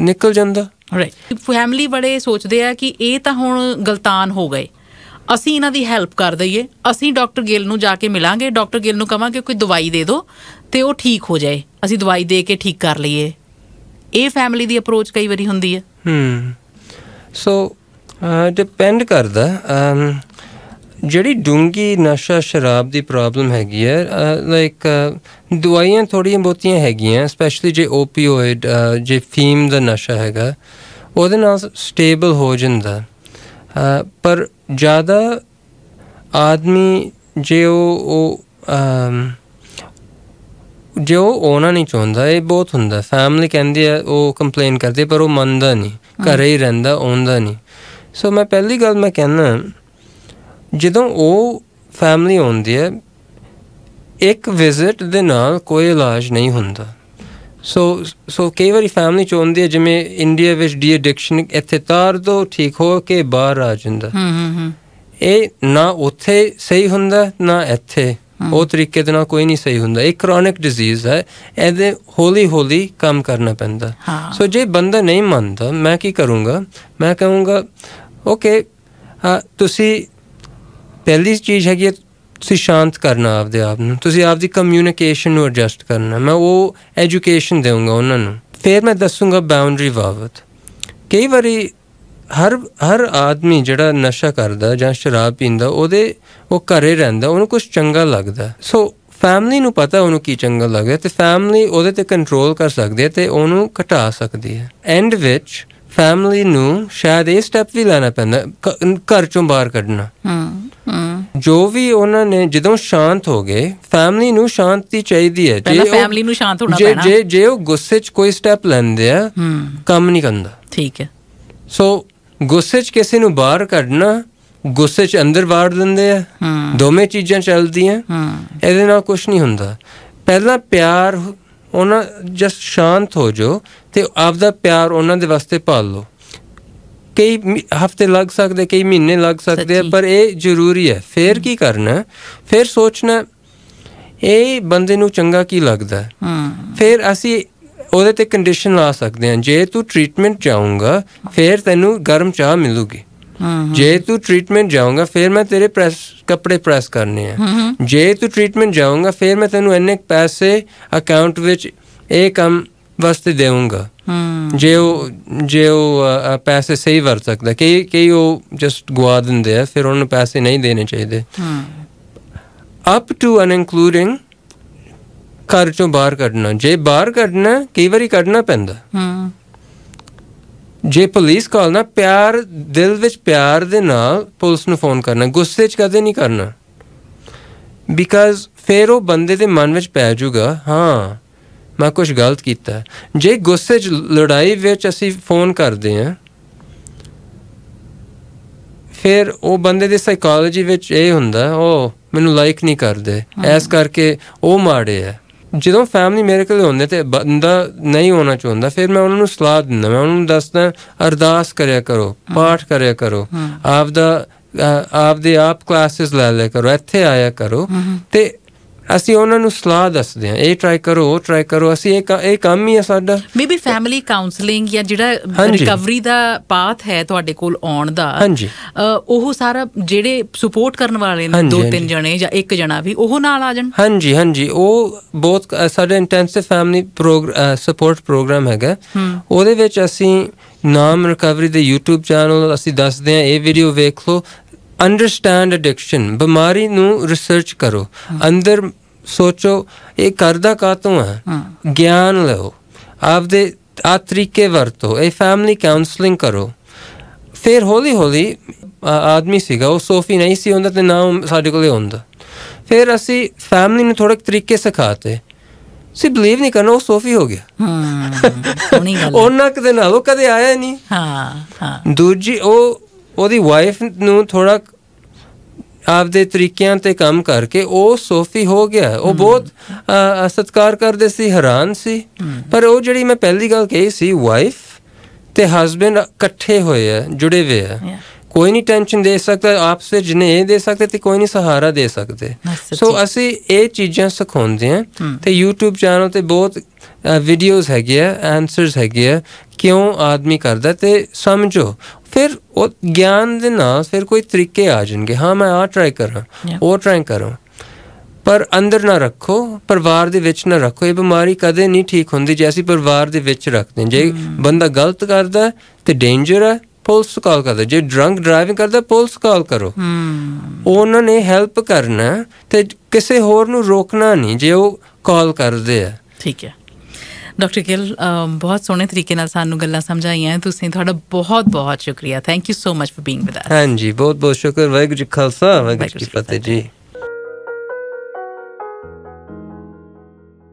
ਨਿਕਲ ਜਾਂਦਾ ਰਾਈਟ ਫੈਮਿਲੀ ਬੜੇ ਸੋਚਦੇ ਆ ਕਿ ਇਹ ਤਾਂ ਹੁਣ ਗਲਤਾਨ ਹੋ ਗਏ ਅਸੀਂ ਇਹਨਾਂ ਦੀ ਹੈਲਪ ਕਰ ਦਈਏ ਅਸੀਂ ਡਾਕਟਰ ਗਿੱਲ ਨੂੰ ਜਾ ਕੇ ਮਿਲਾਂਗੇ ਡਾਕਟਰ ਗਿੱਲ ਨੂੰ ਕਹਾਂਗੇ ਕੋਈ ਦਵਾਈ ਦੇ ਦਿਓ ਤੇ ਉਹ ਠੀਕ ਹੋ ਜਾਏ ਅਸੀਂ ਦਵਾਈ ਦੇ ਕੇ ਠੀਕ ਕਰ ਲਈਏ ਇਹ ਫੈਮਿਲੀ ਦੀ ਅਪਰੋਚ ਕਈ ਵਾਰੀ ਹੁੰਦੀ ਹੈ ਹੂੰ ਸੋ ਡਿਪੈਂਡ ਕਰਦਾ ਜਿਹੜੀ ਡੂੰਗੀ ਨਸ਼ਾ ਸ਼ਰਾਬ ਦੀ ਪ੍ਰੋਬਲਮ ਹੈਗੀ ਹੈ ਲਾਈਕ ਦਵਾਈਆਂ ਥੋੜੀਆਂ ਬਹੁਤੀਆਂ ਹੈਗੀਆਂ ਸਪੈਸ਼ਲੀ ਜੇ ਓਪੀਓਇਡ ਜੇ ਫੀਮ ਦਾ ਨਸ਼ਾ ਹੈਗਾ ਉਹਦੇ ਨਾਲ ਸਟੇਬਲ ਹੋ ਜਾਂਦਾ ਪਰ ਜ਼ਿਆਦਾ ਆਦਮੀ ਜੇ ਉਹ ਜੋ ਉਹਨਾਂ ਨਹੀਂ ਚਾਹੁੰਦਾ ਇਹ ਬਹੁਤ ਹੁੰਦਾ ਫੈਮਿਲੀ ਕਹਿੰਦੀ ਆ ਉਹ ਕੰਪਲੇਨ ਕਰਦੇ ਪਰ ਉਹ ਮੰਨਦਾ ਨਹੀਂ ਘਰੇ ਹੀ ਰਹਿੰਦਾ ਆਉਂਦਾ ਨਹੀਂ ਸੋ ਮੈਂ ਪਹਿਲੀ ਗੱਲ ਮੈਂ ਕਹਿਣਾ ਜਦੋਂ ਉਹ ਫੈਮਿਲੀ ਹੁੰਦੀ ਹੈ ਇੱਕ ਵਿਜ਼ਿਟ ਦੇ ਨਾਲ ਕੋਈ ਇਲਾਜ ਨਹੀਂ ਹੁੰਦਾ ਸੋ ਸੋ ਕਈ ਵਾਰੀ ਫੈਮਿਲੀ ਚੋਂਦੀ ਹੈ ਜਿਵੇਂ ਇੰਡੀਆ ਵਿੱਚ ਡੀ ਐਡਿਕਸ਼ਨ ਇੱਥੇ ਤਾਰ ਦੋ ਠੀਕ ਹੋ ਕੇ ਬਾਹਰ ਆ ਜਾਂਦਾ ਹੂੰ ਹੂੰ ਇਹ ਨਾ ਉੱਥੇ ਸਹੀ ਹੁੰਦਾ ਨਾ ਇੱਥੇ ਉਹ ਤਰੀਕੇ ਦੇ ਨਾਲ ਕੋਈ ਨਹੀਂ ਸਹੀ ਹੁੰਦਾ ਇਹ ਕ੍ਰੋਨਿਕ ਡਿਜ਼ੀਜ਼ ਹੈ ਇਹਦੇ ਹੌਲੀ ਹੌਲੀ ਕੰਮ ਕਰਨਾ ਪੈਂਦਾ ਸੋ ਜੇ ਬੰਦਾ ਨਹੀਂ ਮੰਨਦਾ ਮੈਂ ਕੀ ਕਰੂੰਗਾ ਮੈਂ ਕਹੂੰਗਾ ਓਕੇ ਤੁਸੀਂ ਪਹਿਲੀ ਚੀਜ਼ ਹੈਗੀ ਤੁਸੀਂ ਸ਼ਾਂਤ ਕਰਨਾ ਆਪਦੇ ਆਪ ਨੂੰ ਤੁਸੀਂ ਆਪਦੀ ਕਮਿਊਨੀਕੇਸ਼ਨ ਨੂੰ ਐਡਜਸਟ ਕਰਨਾ ਮੈਂ ਉਹ ਐਜੂਕੇਸ਼ਨ ਦੇਵਾਂਗਾ ਉਹਨਾਂ ਨੂੰ ਫਿਰ ਮੈਂ ਦੱਸੂਗਾ ਬਾਉਂਡਰੀ ਬਾਬਤ ਕਈ ਵਾਰੀ ਹਰ ਹਰ ਆਦਮੀ ਜਿਹੜਾ ਨਸ਼ਾ ਕਰਦਾ ਜਾਂ ਸ਼ਰਾਬ ਪੀਂਦਾ ਉਹਦੇ ਉਹ ਘਰੇ ਰਹਿੰਦਾ ਉਹਨੂੰ ਕੁਝ ਚੰਗਾ ਲੱਗਦਾ ਸੋ ਫੈਮਿਲੀ ਨੂੰ ਪਤਾ ਉਹਨੂੰ ਕੀ ਚੰਗਾ ਲੱਗਦਾ ਤੇ ਫੈਮਿਲੀ ਉਹਦੇ ਤੇ ਕੰਟਰੋਲ ਕਰ ਸਕਦੀ ਹੈ ਤੇ ਉਹਨੂੰ ਘਟਾ ਸਕਦੀ ਹੈ ਐਂਡ ਵਿੱਚ ਫੈਮਿਲੀ ਨੂੰ ਸ਼ਾਇਦ ਇਹ ਸਟੈਪ ਵੀ ਲੈਣਾ ਪੈਂਦਾ ਘਰ ਚੋਂ ਬਾਹਰ ਕੱਢਣਾ ਹਾਂ ਜੋ ਵੀ ਉਹਨਾਂ ਨੇ ਜਦੋਂ ਸ਼ਾਂਤ ਹੋ ਗਏ ਫੈਮਿਲੀ ਨੂੰ ਸ਼ਾਂਤੀ ਚਾਹੀਦੀ ਹੈ ਜੇ ਫੈਮਿਲੀ ਨੂੰ ਸ਼ਾਂਤ ਹੋਣਾ ਪੈਣਾ ਜੇ ਜੇ ਉਹ ਗੁੱਸੇ 'ਚ ਕੋਈ ਸਟੈਪ ਲੈਂਦੇ ਆ ਕੰਮ ਨਹੀਂ ਕਰਦਾ ਠੀਕ ਹੈ ਸੋ ਗੁੱਸੇ 'ਚ ਕਿਸੇ ਨੂੰ ਬਾਹਰ ਕੱਢਣਾ ਗੁੱਸੇ 'ਚ ਅੰਦਰ ਵਾਰ ਦਿੰਦੇ ਆ ਦੋਵੇਂ ਚੀਜ਼ਾਂ ਚੱਲਦੀਆਂ ਇਹਦੇ ਨਾਲ ਕੁਝ ਨਹੀਂ ਹੁੰਦਾ ਪਹਿਲਾਂ ਪਿਆਰ ਉਹਨਾਂ ਜਸਟ ਸ਼ਾਂਤ ਹੋ ਜਾਓ ਤੇ ਆਪਦਾ ਪਿਆਰ ਉਹਨਾਂ ਦੇ ਵਾਸਤੇ ਪਾਲ ਲਓ ਕਈ ਹਫਤੇ ਲੱਗ ਸਕਦੇ ਕਈ ਮਹੀਨੇ ਲੱਗ ਸਕਦੇ ਪਰ ਇਹ ਜ਼ਰੂਰੀ ਹੈ ਫੇਰ ਕੀ ਕਰਨਾ ਫੇਰ ਸੋਚਣਾ ਇਹ ਬੰਦੇ ਨੂੰ ਚੰਗਾ ਕੀ ਲੱਗਦਾ ਹਾਂ ਫੇਰ ਅਸੀਂ ਉਹਦੇ ਤੇ ਕੰਡੀਸ਼ਨ ਲਾ ਸਕਦੇ ਹਾਂ ਜੇ ਤੂੰ ਟ੍ਰੀਟਮੈਂਟ ਜਾਊਂਗਾ ਫੇਰ ਤੈਨੂੰ ਗਰਮ ਚਾਹ ਮਿਲੂਗੀ ਜੇ ਤੂੰ ਟ੍ਰੀਟਮੈਂਟ ਜਾਊਂਗਾ ਫੇਰ ਮੈਂ ਤੇਰੇ ਪ੍ਰੈਸ ਕੱਪੜੇ ਪ੍ਰੈਸ ਕਰਨੇ ਆ ਜੇ ਤੂੰ ਟ੍ਰੀਟਮੈਂਟ ਜਾਊਂਗਾ ਫੇਰ ਮੈਂ ਤੈਨੂੰ ਇੰਨੇ ਪੈਸੇ ਅਕਾਊਂਟ ਵਿੱਚ ਇਹ ਕੰਮ ਵਾਸਤੇ ਦੇਵਾਂਗਾ ਜੇ ਉਹ ਜੇ ਉਹ ਪੈਸੇ ਸਹੀ ਵਰਤ ਸਕਦਾ ਕਿ ਕਿ ਉਹ ਜਸਟ ਗਵਾ ਦਿੰਦੇ ਆ ਫਿਰ ਨੂੰ ਪੈਸੇ ਨਹੀਂ ਦੇਣੇ ਚਾਹੀਦੇ ਅਪ ਟੂ ਐਨ ਇਨਕਲੂਡਿੰਗ ਘਰ ਚੋਂ ਬਾਹਰ ਕੱਢਣਾ ਜੇ ਬਾਹਰ ਕੱਢਣਾ ਕਈ ਵਾਰੀ ਕੱਢਣਾ ਪੈਂਦਾ ਜੇ ਪੁਲਿਸ ਕਾਲ ਨਾ ਪਿਆਰ ਦਿਲ ਵਿੱਚ ਪਿਆਰ ਦੇ ਨਾਲ ਪੁਲਿਸ ਨੂੰ ਫੋਨ ਕਰਨਾ ਗੁੱਸੇ 'ਚ ਕਦੇ ਨਹੀਂ ਕਰਨਾ ਬਿਕਾਜ਼ ਫੇਰ ਉਹ ਬੰਦੇ ਦੇ ਮਨ ਵਿੱਚ ਪੈ ਜਾਊਗਾ ਹਾਂ ਮੈਂ ਕੁਝ ਗਲਤ ਕੀਤਾ ਜੇ ਗੁੱਸੇ 'ਚ ਲੜਾਈ ਵਿੱਚ ਅਸੀਂ ਫੋਨ ਕਰਦੇ ਆ ਫਿਰ ਉਹ ਬੰਦੇ ਦੀ ਸਾਈਕੋਲੋਜੀ ਵਿੱਚ ਇਹ ਹੁੰਦਾ ਉਹ ਮੈਨੂੰ ਲਾਈਕ ਨਹੀਂ ਕਰਦੇ ਐਸ ਕਰਕੇ ਉਹ ਮਾੜੇ ਆ ਜਦੋਂ ਫੈਮਿਲੀ ਮੇਰੇ ਕੋਲ ਹੁੰਦੇ ਤੇ ਬੰਦਾ ਨਹੀਂ ਹੋਣਾ ਚਾਹੁੰਦਾ ਫਿਰ ਮੈਂ ਉਹਨਾਂ ਨੂੰ ਸਲਾਹ ਦਿੰਦਾ ਮੈਂ ਉਹਨਾਂ ਨੂੰ ਦੱਸਦਾ ਅਰਦਾਸ ਕਰਿਆ ਕਰੋ ਪਾਠ ਕਰਿਆ ਕਰੋ ਆਪ ਦਾ ਆਪ ਦੇ ਆਪ ਕਲਾਸਿਸ ਲੈ ਲਿਆ ਕਰੋ ਇੱਥੇ ਆਇਆ ਕਰੋ ਤੇ ਅਸੀਂ ਉਹਨਾਂ ਨੂੰ ਸਲਾਹ ਦੱਸਦੇ ਹਾਂ ਇਹ ਟਰਾਈ ਕਰੋ ਉਹ ਟਰਾਈ ਕਰੋ ਅਸੀਂ ਇਹ ਇਹ ਕੰਮ ਹੀ ਆ ਸਾਡਾ ਮੇਬੀ ਫੈਮਿਲੀ ਕਾਉਂਸਲਿੰਗ ਜਾਂ ਜਿਹੜਾ ਰਿਕਵਰੀ ਦਾ ਪਾਥ ਹੈ ਤੁਹਾਡੇ ਕੋਲ ਆਉਣ ਦਾ ਉਹ ਸਾਰਾ ਜਿਹੜੇ ਸਪੋਰਟ ਕਰਨ ਵਾਲੇ ਨੇ ਦੋ ਤਿੰਨ ਜਣੇ ਜਾਂ ਇੱਕ ਜਣਾ ਵੀ ਉਹ ਨਾਲ ਆ ਜਾਣ ਹਾਂਜੀ ਹਾਂਜੀ ਉਹ ਬਹੁਤ ਸਾਡਾ ਇੰਟੈਂਸਿਵ ਫੈਮਿਲੀ ਸਪੋਰਟ ਪ੍ਰੋਗਰਾਮ ਹੈਗਾ ਉਹਦੇ ਵਿੱਚ ਅਸੀਂ ਨਾਮ ਰਿਕਵਰੀ ਦੇ YouTube ਚੈਨਲ ਅਸੀਂ ਦੱਸਦੇ ਹਾਂ ਇਹ ਵੀਡੀਓ ਵੇਖ ਲਓ ਅੰਡਰਸਟੈਂਡ ਐਡਿਕਸ਼ਨ ਬਿਮਾਰੀ ਨੂੰ ਰਿਸਰਚ ਕਰੋ ਅੰਦਰ ਸੋਚੋ ਇਹ ਕਰਦਾ ਕਾਤੋਂ ਹੈ ਗਿਆਨ ਲਓ ਆਪਦੇ ਆ ਤਰੀਕੇ ਵਰਤੋ ਇਹ ਫੈਮਿਲੀ ਕਾਉਂਸਲਿੰਗ ਕਰੋ ਫਿਰ ਹੌਲੀ ਹੌਲੀ ਆਦਮੀ ਸੀਗਾ ਉਹ ਸੋਫੀ ਨਹੀਂ ਸੀ ਹੁੰਦਾ ਤੇ ਨਾਮ ਸਾਡੇ ਕੋਲੇ ਹੁੰਦਾ ਫਿਰ ਅਸੀਂ ਫੈਮਿਲੀ ਨੂੰ ਥੋੜੇ ਤਰੀਕੇ ਸਿਖਾਤੇ ਸੀ ਬਲੀਵ ਨਹੀਂ ਕਰਨਾ ਉਹ ਸੋਫੀ ਹੋ ਗਿਆ ਹਾਂ ਨਹੀਂ ਗੱਲ ਉਹਨਾਂ ਕਦੇ ਨਾਲ ਉਹ ਕਦੇ ਆਇਆ ਨਹੀਂ ਹਾਂ ਹਾਂ ਦੂਜੀ ਉਹ ਉਹਦੀ ਵਾਈਫ ਨੂੰ ਥੋੜਾ ਆਪਦੇ ਤਰੀਕਿਆਂ ਤੇ ਕੰਮ ਕਰਕੇ ਉਹ ਸੋਫੀ ਹੋ ਗਿਆ ਉਹ ਬਹੁਤ ਸਤਕਾਰ ਕਰਦੇ ਸੀ ਹੈਰਾਨ ਸੀ ਪਰ ਉਹ ਜਿਹੜੀ ਮੈਂ ਪਹਿਲੀ ਗੱਲ ਕਹੀ ਸੀ ਵਾਈਫ ਤੇ ਹਸਬੰਡ ਇਕੱਠੇ ਹੋਏ ਆ ਜੁੜੇ ਹੋਏ ਆ ਕੋਈ ਨਹੀਂ ਟੈਨਸ਼ਨ ਦੇ ਸਕਦਾ ਆਪ ਸੇ ਜਨੇ ਦੇ ਸਕਦੇ ਤੇ ਕੋਈ ਨਹੀਂ ਸਹਾਰਾ ਦੇ ਸਕਦੇ ਸੋ ਅਸੀਂ ਇਹ ਚੀਜ਼ਾਂ ਸਿਖਾਉਂਦੇ ਆ ਤੇ YouTube ਚੈਨਲ ਤੇ ਬਹੁਤ ਵੀਡੀਓਜ਼ ਹੈਗੇ ਆ ਆਨਸਰਸ ਹੈਗੇ ਆ ਕਿਉਂ ਆਦਮੀ ਕਰਦਾ ਤੇ ਸਮਝੋ ਫਿਰ ਉਹ ਗਿਆਨ ਦੇ ਨਾਲ ਫਿਰ ਕੋਈ ਤਰੀਕੇ ਆ ਜਾਣਗੇ ਹਾਂ ਮੈਂ ਆ ਟਰਾਈ ਕਰਾਂ ਉਹ ਟਰਾਈ ਕਰਾਂ ਪਰ ਅੰਦਰ ਨਾ ਰੱਖੋ ਪਰਿਵਾਰ ਦੇ ਵਿੱਚ ਨਾ ਰੱਖੋ ਇਹ ਬਿਮਾਰੀ ਕਦੇ ਨਹੀਂ ਠੀਕ ਹੁੰਦੀ ਜੇ ਅਸੀਂ ਪਰਿਵਾਰ ਦੇ ਵਿੱਚ ਰੱਖਦੇ ਜੇ hmm. ਬੰਦਾ ਗਲਤ ਕਰਦਾ ਤੇ ਡੇਂਜਰ ਹੈ ਪੁਲਿਸ ਕਾਲ ਕਰਦਾ ਜੇ ਡਰੰਕ ਡਰਾਈਵਿੰਗ ਕਰਦਾ ਪੁਲਿਸ ਕਾਲ ਕਰੋ hmm. ਉਹਨਾਂ ਨੇ ਹੈਲਪ ਕਰਨਾ ਤੇ ਕਿਸੇ ਹੋਰ ਨੂੰ ਰੋਕਣਾ ਨਹੀਂ ਜੇ ਉਹ ਕਾਲ ਕਰਦੇ ਆ ਠੀਕ ਹੈ ਡਾਕਟਰ ਗਿੱਲ ਬਹੁਤ ਸੋਹਣੇ ਤਰੀਕੇ ਨਾਲ ਸਾਨੂੰ ਗੱਲਾਂ ਸਮਝਾਈਆਂ ਤੁਸੀਂ ਤੁਹਾਡਾ ਬਹੁਤ ਬਹੁਤ ਸ਼ੁਕਰੀਆ thank you so much for being with us ਹਾਂਜੀ ਬਹੁਤ ਬਹੁਤ ਸ਼ੁਕਰ ਵਾਹਿਗੁਰੂ ਜੀ ਖਾਲਸਾ ਵਾਹਿਗੁਰੂ ਜੀ ਫਤਿਹ ਜੀ